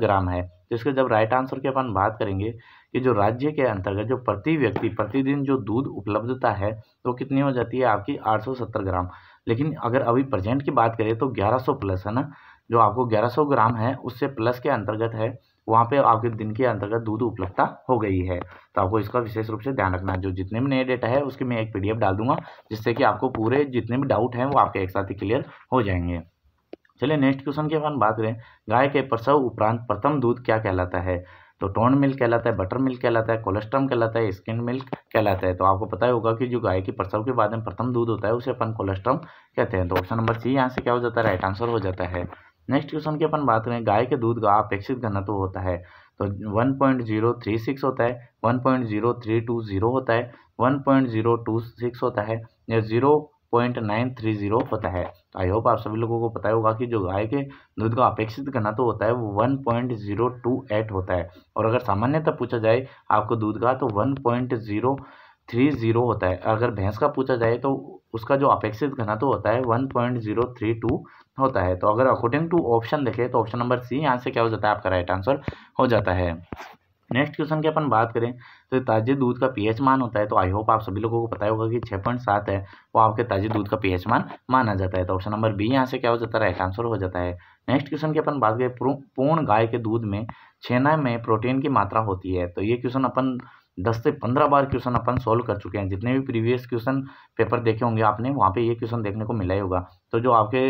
ग्राम है तो इसका जब राइट आंसर की अपन बात करेंगे कि जो राज्य के अंतर्गत जो प्रति व्यक्ति प्रतिदिन जो दूध उपलब्धता है तो कितनी हो जाती है आपकी 870 ग्राम लेकिन अगर अभी प्रेजेंट की बात करें तो 1100 प्लस है ना जो आपको 1100 ग्राम है उससे प्लस के अंतर्गत है वहाँ पे आपके दिन के अंतर्गत दूध उपलब्धता हो गई है तो आपको इसका विशेष रूप से ध्यान रखना जो जितने भी नए डेटा है उसके मैं एक पी डाल दूंगा जिससे कि आपको पूरे जितने भी डाउट हैं वो आपके एक साथ ही क्लियर हो जाएंगे चलिए नेक्स्ट क्वेश्चन की अपन बात करें गाय के प्रसव उपरांत प्रथम दूध क्या कहलाता है तो टोन मिल्क कहलाता है बटर मिल्क कहलाता है कोलेस्ट्रम कहलाता है स्किन मिल्क कहलाता है तो आपको पता ही होगा कि जो गाय की प्रसव के बाद में प्रथम दूध होता है उसे अपन कोलेस्ट्रम कहते हैं तो ऑप्शन नंबर सी यहाँ से क्या हो जाता है राइट आंसर हो जाता है नेक्स्ट क्वेश्चन की अपन बात करें गाय के दूध का अपेक्षित घनत्व होता है तो 1.036 होता है 1.0320 होता है 1.026 होता है या zero point nine three zero होता है आई होप आप सभी लोगों को पता होगा कि जो गाय के दूध का अपेक्षित घनत्व तो होता है वो one point zero two eight होता है और अगर सामान्यतः पूछा जाए आपको दूध का तो one point zero three zero होता है अगर भैंस का पूछा जाए तो उसका जो अपेक्षित घनत्व तो होता है one point zero three two होता है तो अगर अकॉर्डिंग टू ऑप्शन देखें तो ऑप्शन नंबर सी यहाँ से क्या हो जाता है आपका राइट आंसर हो जाता है नेक्स्ट क्वेश्चन की अपन बात करें तो ताजे दूध का पीएच मान होता है तो आई होप आप सभी लोगों को पता होगा कि छः पॉइंट सात है वो आपके ताजे दूध का पीएच मान माना जाता है तो ऑप्शन नंबर बी यहाँ से क्या हो जाता है राइट आंसर हो जाता है नेक्स्ट क्वेश्चन की अपन बात करें पूर्ण गाय के दूध में छेना में प्रोटीन की मात्रा होती है तो ये क्वेश्चन अपन दस से पंद्रह बार क्वेश्चन अपन सोल्व कर चुके हैं जितने भी प्रीवियस क्वेश्चन पेपर देखे होंगे आपने वहाँ पर ये क्वेश्चन देखने को मिला ही होगा तो जो आपके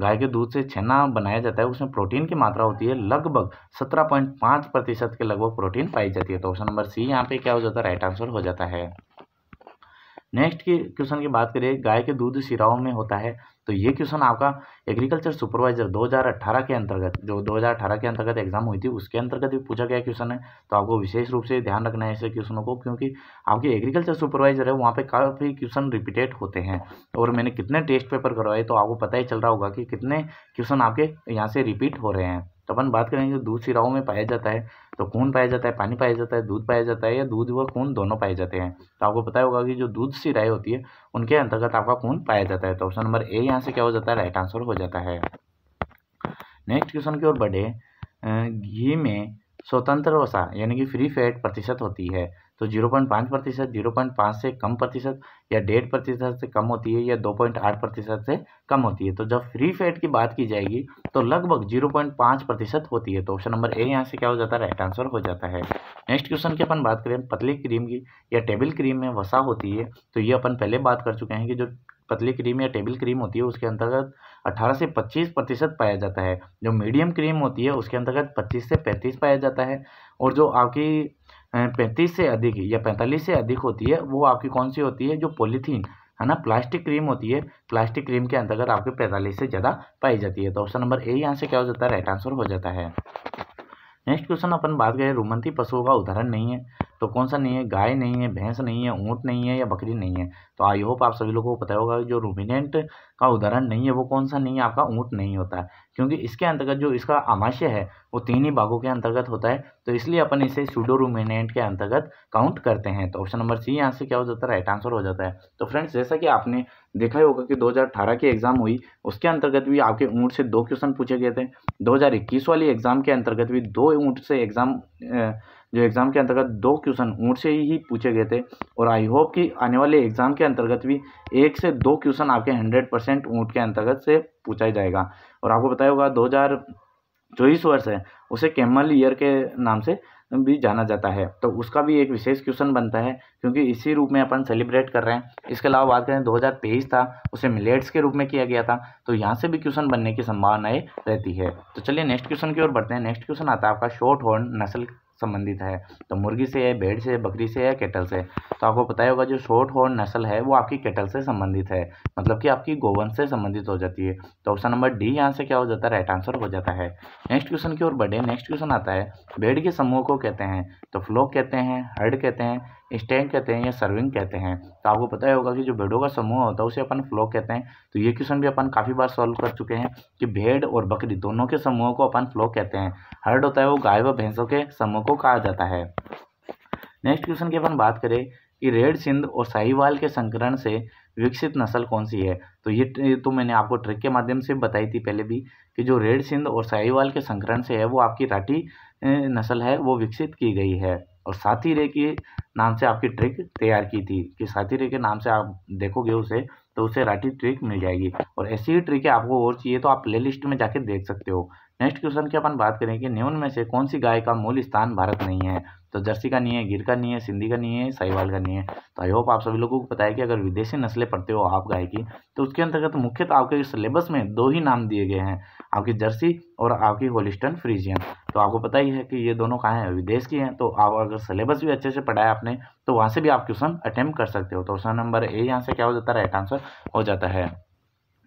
गाय के दूध से छेना बनाया जाता है उसमें प्रोटीन की मात्रा होती है लगभग सत्रह पॉइंट पाँच प्रतिशत के लगभग प्रोटीन पाई जाती है तो ऑप्शन नंबर सी यहाँ पे क्या हो जाता है राइट आंसर हो जाता है नेक्स्ट की क्वेश्चन की बात करें गाय के दूध सिराओं में होता है तो ये क्वेश्चन आपका एग्रीकल्चर सुपरवाइजर 2018 के अंतर्गत जो 2018 के अंतर्गत एग्जाम हुई थी उसके अंतर्गत भी पूछा गया क्वेश्चन है तो आपको विशेष रूप से ध्यान रखना है ऐसे क्वेश्चनों को क्योंकि आपके एग्रीकल्चर सुपरवाइजर है वहाँ पे काफ़ी क्वेश्चन रिपीटेड होते हैं और मैंने कितने टेस्ट पेपर करवाए तो आपको पता ही चल रहा होगा कि कितने क्वेश्चन आपके यहाँ से रिपीट हो रहे हैं तो अपन बात करेंगे दूध सिराओं में पाया जाता है तो खून पाया जाता है पानी पाया जाता है दूध पाया जाता है या दूध व खून दोनों पाए जाते हैं तो आपको पता होगा कि जो दूध सिराए होती है उनके अंतर्गत आपका खून पाया जाता है तो ऑप्शन नंबर ए यहाँ से क्या हो जाता है राइट आंसर हो जाता है नेक्स्ट क्वेश्चन की ओर बढ़े घी में स्वतंत्र वसा यानी कि फ्री फैट प्रतिशत होती है तो जीरो पॉइंट पाँच प्रतिशत जीरो पॉइंट पाँच से कम प्रतिशत या डेढ़ प्रतिशत से कम होती है या दो पॉइंट आठ प्रतिशत से कम होती है तो जब फ्री फैट की बात की जाएगी तो लगभग जीरो पॉइंट पाँच प्रतिशत होती है तो ऑप्शन नंबर ए यहाँ से क्या हो जाता है राइट आंसर हो जाता है नेक्स्ट क्वेश्चन की अपन बात करें पतली क्रीम की या टेबल क्रीम में वसा होती है तो ये अपन पहले बात कर चुके हैं कि जो पतली क्रीम या टेबल क्रीम होती है उसके अंतर्गत 18 से 25 प्रतिशत पाया जाता है जो मीडियम क्रीम होती है उसके अंतर्गत 25 से 35 पाया जाता है और जो आपकी पैंतीस से अधिक या पैंतालीस से अधिक होती है वो आपकी कौन सी होती है जो पॉलीथीन है ना प्लास्टिक क्रीम होती है प्लास्टिक क्रीम के अंतर्गत आपके पैंतालीस से ज़्यादा पाई जाती है तो ऑप्शन नंबर ए यहाँ से क्या हो जाता है राइट आंसर हो जाता है नेक्स्ट क्वेश्चन अपन बात करें रुमंती पशुओं का उदाहरण नहीं है तो कौन सा नहीं है गाय नहीं है भैंस नहीं है ऊँट नहीं है या बकरी नहीं है तो आई होप आप सभी लोगों को पता होगा कि जो रूमिनेंट का उदाहरण नहीं है वो कौन सा नहीं है आपका ऊँट नहीं होता है क्योंकि इसके अंतर्गत जो इसका आमाशय है वो तीन ही भागों के अंतर्गत होता है तो इसलिए अपन इसे सूडो रूमिनेंट के अंतर्गत काउंट करते हैं तो ऑप्शन नंबर सी यहाँ से क्या हो जाता है राइट आंसर हो जाता है तो फ्रेंड्स जैसा कि आपने देखा ही होगा कि दो की एग्ज़ाम हुई उसके अंतर्गत भी आपके ऊँट से दो क्वेश्चन पूछे गए थे दो वाली एग्ज़ाम के अंतर्गत भी दो ऊँट से एग्ज़ाम जो एग्ज़ाम के अंतर्गत दो क्वेश्चन ऊँट से ही पूछे गए थे और आई होप कि आने वाले एग्ज़ाम के अंतर्गत भी एक से दो क्वेश्चन आपके हंड्रेड परसेंट ऊँट के अंतर्गत से पूछा ही जाएगा और आपको बताया होगा दो हज़ार चौबीस वर्ष है उसे कैमल ईयर के नाम से भी जाना जाता है तो उसका भी एक विशेष क्वेश्चन बनता है क्योंकि इसी रूप में अपन सेलिब्रेट कर रहे हैं इसके अलावा बात करें दो था उसे मिलेट्स के रूप में किया गया था तो यहाँ से भी क्वेश्चन बनने की संभावनाएं रहती है तो चलिए नेक्स्ट क्वेश्चन की ओर बढ़ते हैं नेक्स्ट क्वेश्चन आता है आपका शॉर्ट हॉर्न नस्ल संबंधित है तो मुर्गी से है भेड़ से बकरी से या केटल से तो आपको पता होगा जो शॉर्ट हॉर्न नस्ल है वो आपकी केटल से संबंधित है मतलब कि आपकी गोवंश से संबंधित हो जाती है तो ऑप्शन नंबर डी यहाँ से क्या हो जाता है राइट आंसर हो जाता है नेक्स्ट क्वेश्चन की ओर बढ़े नेक्स्ट क्वेश्चन आता है भेड़ के समूह को कहते हैं तो फ्लोक कहते हैं हर्ड कहते हैं स्टैंड कहते हैं या सर्विंग कहते हैं तो आपको पता ही होगा कि जो भेड़ों का समूह होता है उसे अपन फ्लॉक कहते हैं तो ये क्वेश्चन भी अपन काफ़ी बार सॉल्व कर चुके हैं कि भेड़ और बकरी दोनों के समूहों को अपन फ्लॉक कहते हैं हर्ड होता है वो गाय व भैंसों के समूह को कहा जाता है नेक्स्ट क्वेश्चन की अपन बात करें कि रेड सिंध और साहिवाल के संकरण से विकसित नस्ल कौन सी है तो ये तो मैंने आपको ट्रिक के माध्यम से बताई थी पहले भी कि जो रेड सिंध और साहिवाल के संकरण से है वो आपकी राठी नस्ल है वो विकसित की गई है और साथी रे के नाम से आपकी ट्रिक तैयार की थी कि साथी रे के नाम से आप देखोगे उसे तो उसे राठी ट्रिक मिल जाएगी और ऐसी ही ट्रिक आपको और चाहिए तो आप प्ले लिस्ट में जाके देख सकते हो नेक्स्ट क्वेश्चन की अपन बात करें कि निम्न में से कौन सी गाय का मूल स्थान भारत नहीं है तो जर्सी का नहीं है गिर का नहीं है सिंधी का नहीं है साहिवाल का नहीं है तो आई होप आप सभी लोगों को पता है कि अगर विदेशी नस्लें पढ़ते हो आप गाय की तो उसके अंतर्गत मुख्यतः आपके सिलेबस में दो ही नाम दिए गए हैं आपकी जर्सी और आपकी होलिस्टन फ्रीजियन तो आपको पता ही है कि ये दोनों कहाँ हैं विदेश की हैं तो आप अगर सिलेबस भी अच्छे से पढ़ाया आपने तो वहाँ से भी आप क्वेश्चन अटैम्प्ट कर सकते हो तो ऑप्शन नंबर ए यहाँ से क्या हो जाता है राइट आंसर हो जाता है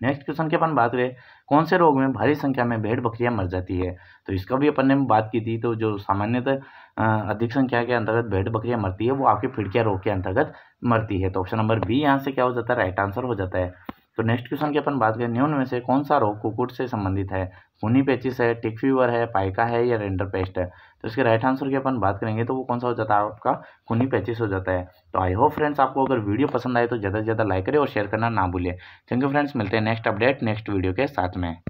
नेक्स्ट क्वेश्चन की अपन बात करें कौन से रोग में भारी संख्या में भेड़ बकरियां मर जाती है तो इसका भी अपन ने बात की थी तो जो सामान्यतः अधिक संख्या के अंतर्गत भेड़ बकरियां मरती है वो आपके फिड़किया रोग के अंतर्गत मरती है तो ऑप्शन नंबर बी यहाँ से क्या हो जाता है राइट आंसर हो जाता है तो नेक्स्ट क्वेश्चन की अपन बात करें न्यून में से कौन सा रोग कुकुट से संबंधित है खूनी पेचिस है टिक फीवर है पाइका है या रेंडर पेस्ट है तो इसके राइट आंसर की अपन बात करेंगे तो वो कौन सा हो जाता है आपका खूनी पेचिस हो जाता है तो आई होप फ्रेंड्स आपको अगर वीडियो पसंद आए तो ज़्यादा से ज़्यादा लाइक करें और शेयर करना ना भूलें थैंक यू फ्रेंड्स मिलते हैं नेक्स्ट अपडेट नेक्स्ट वीडियो के साथ में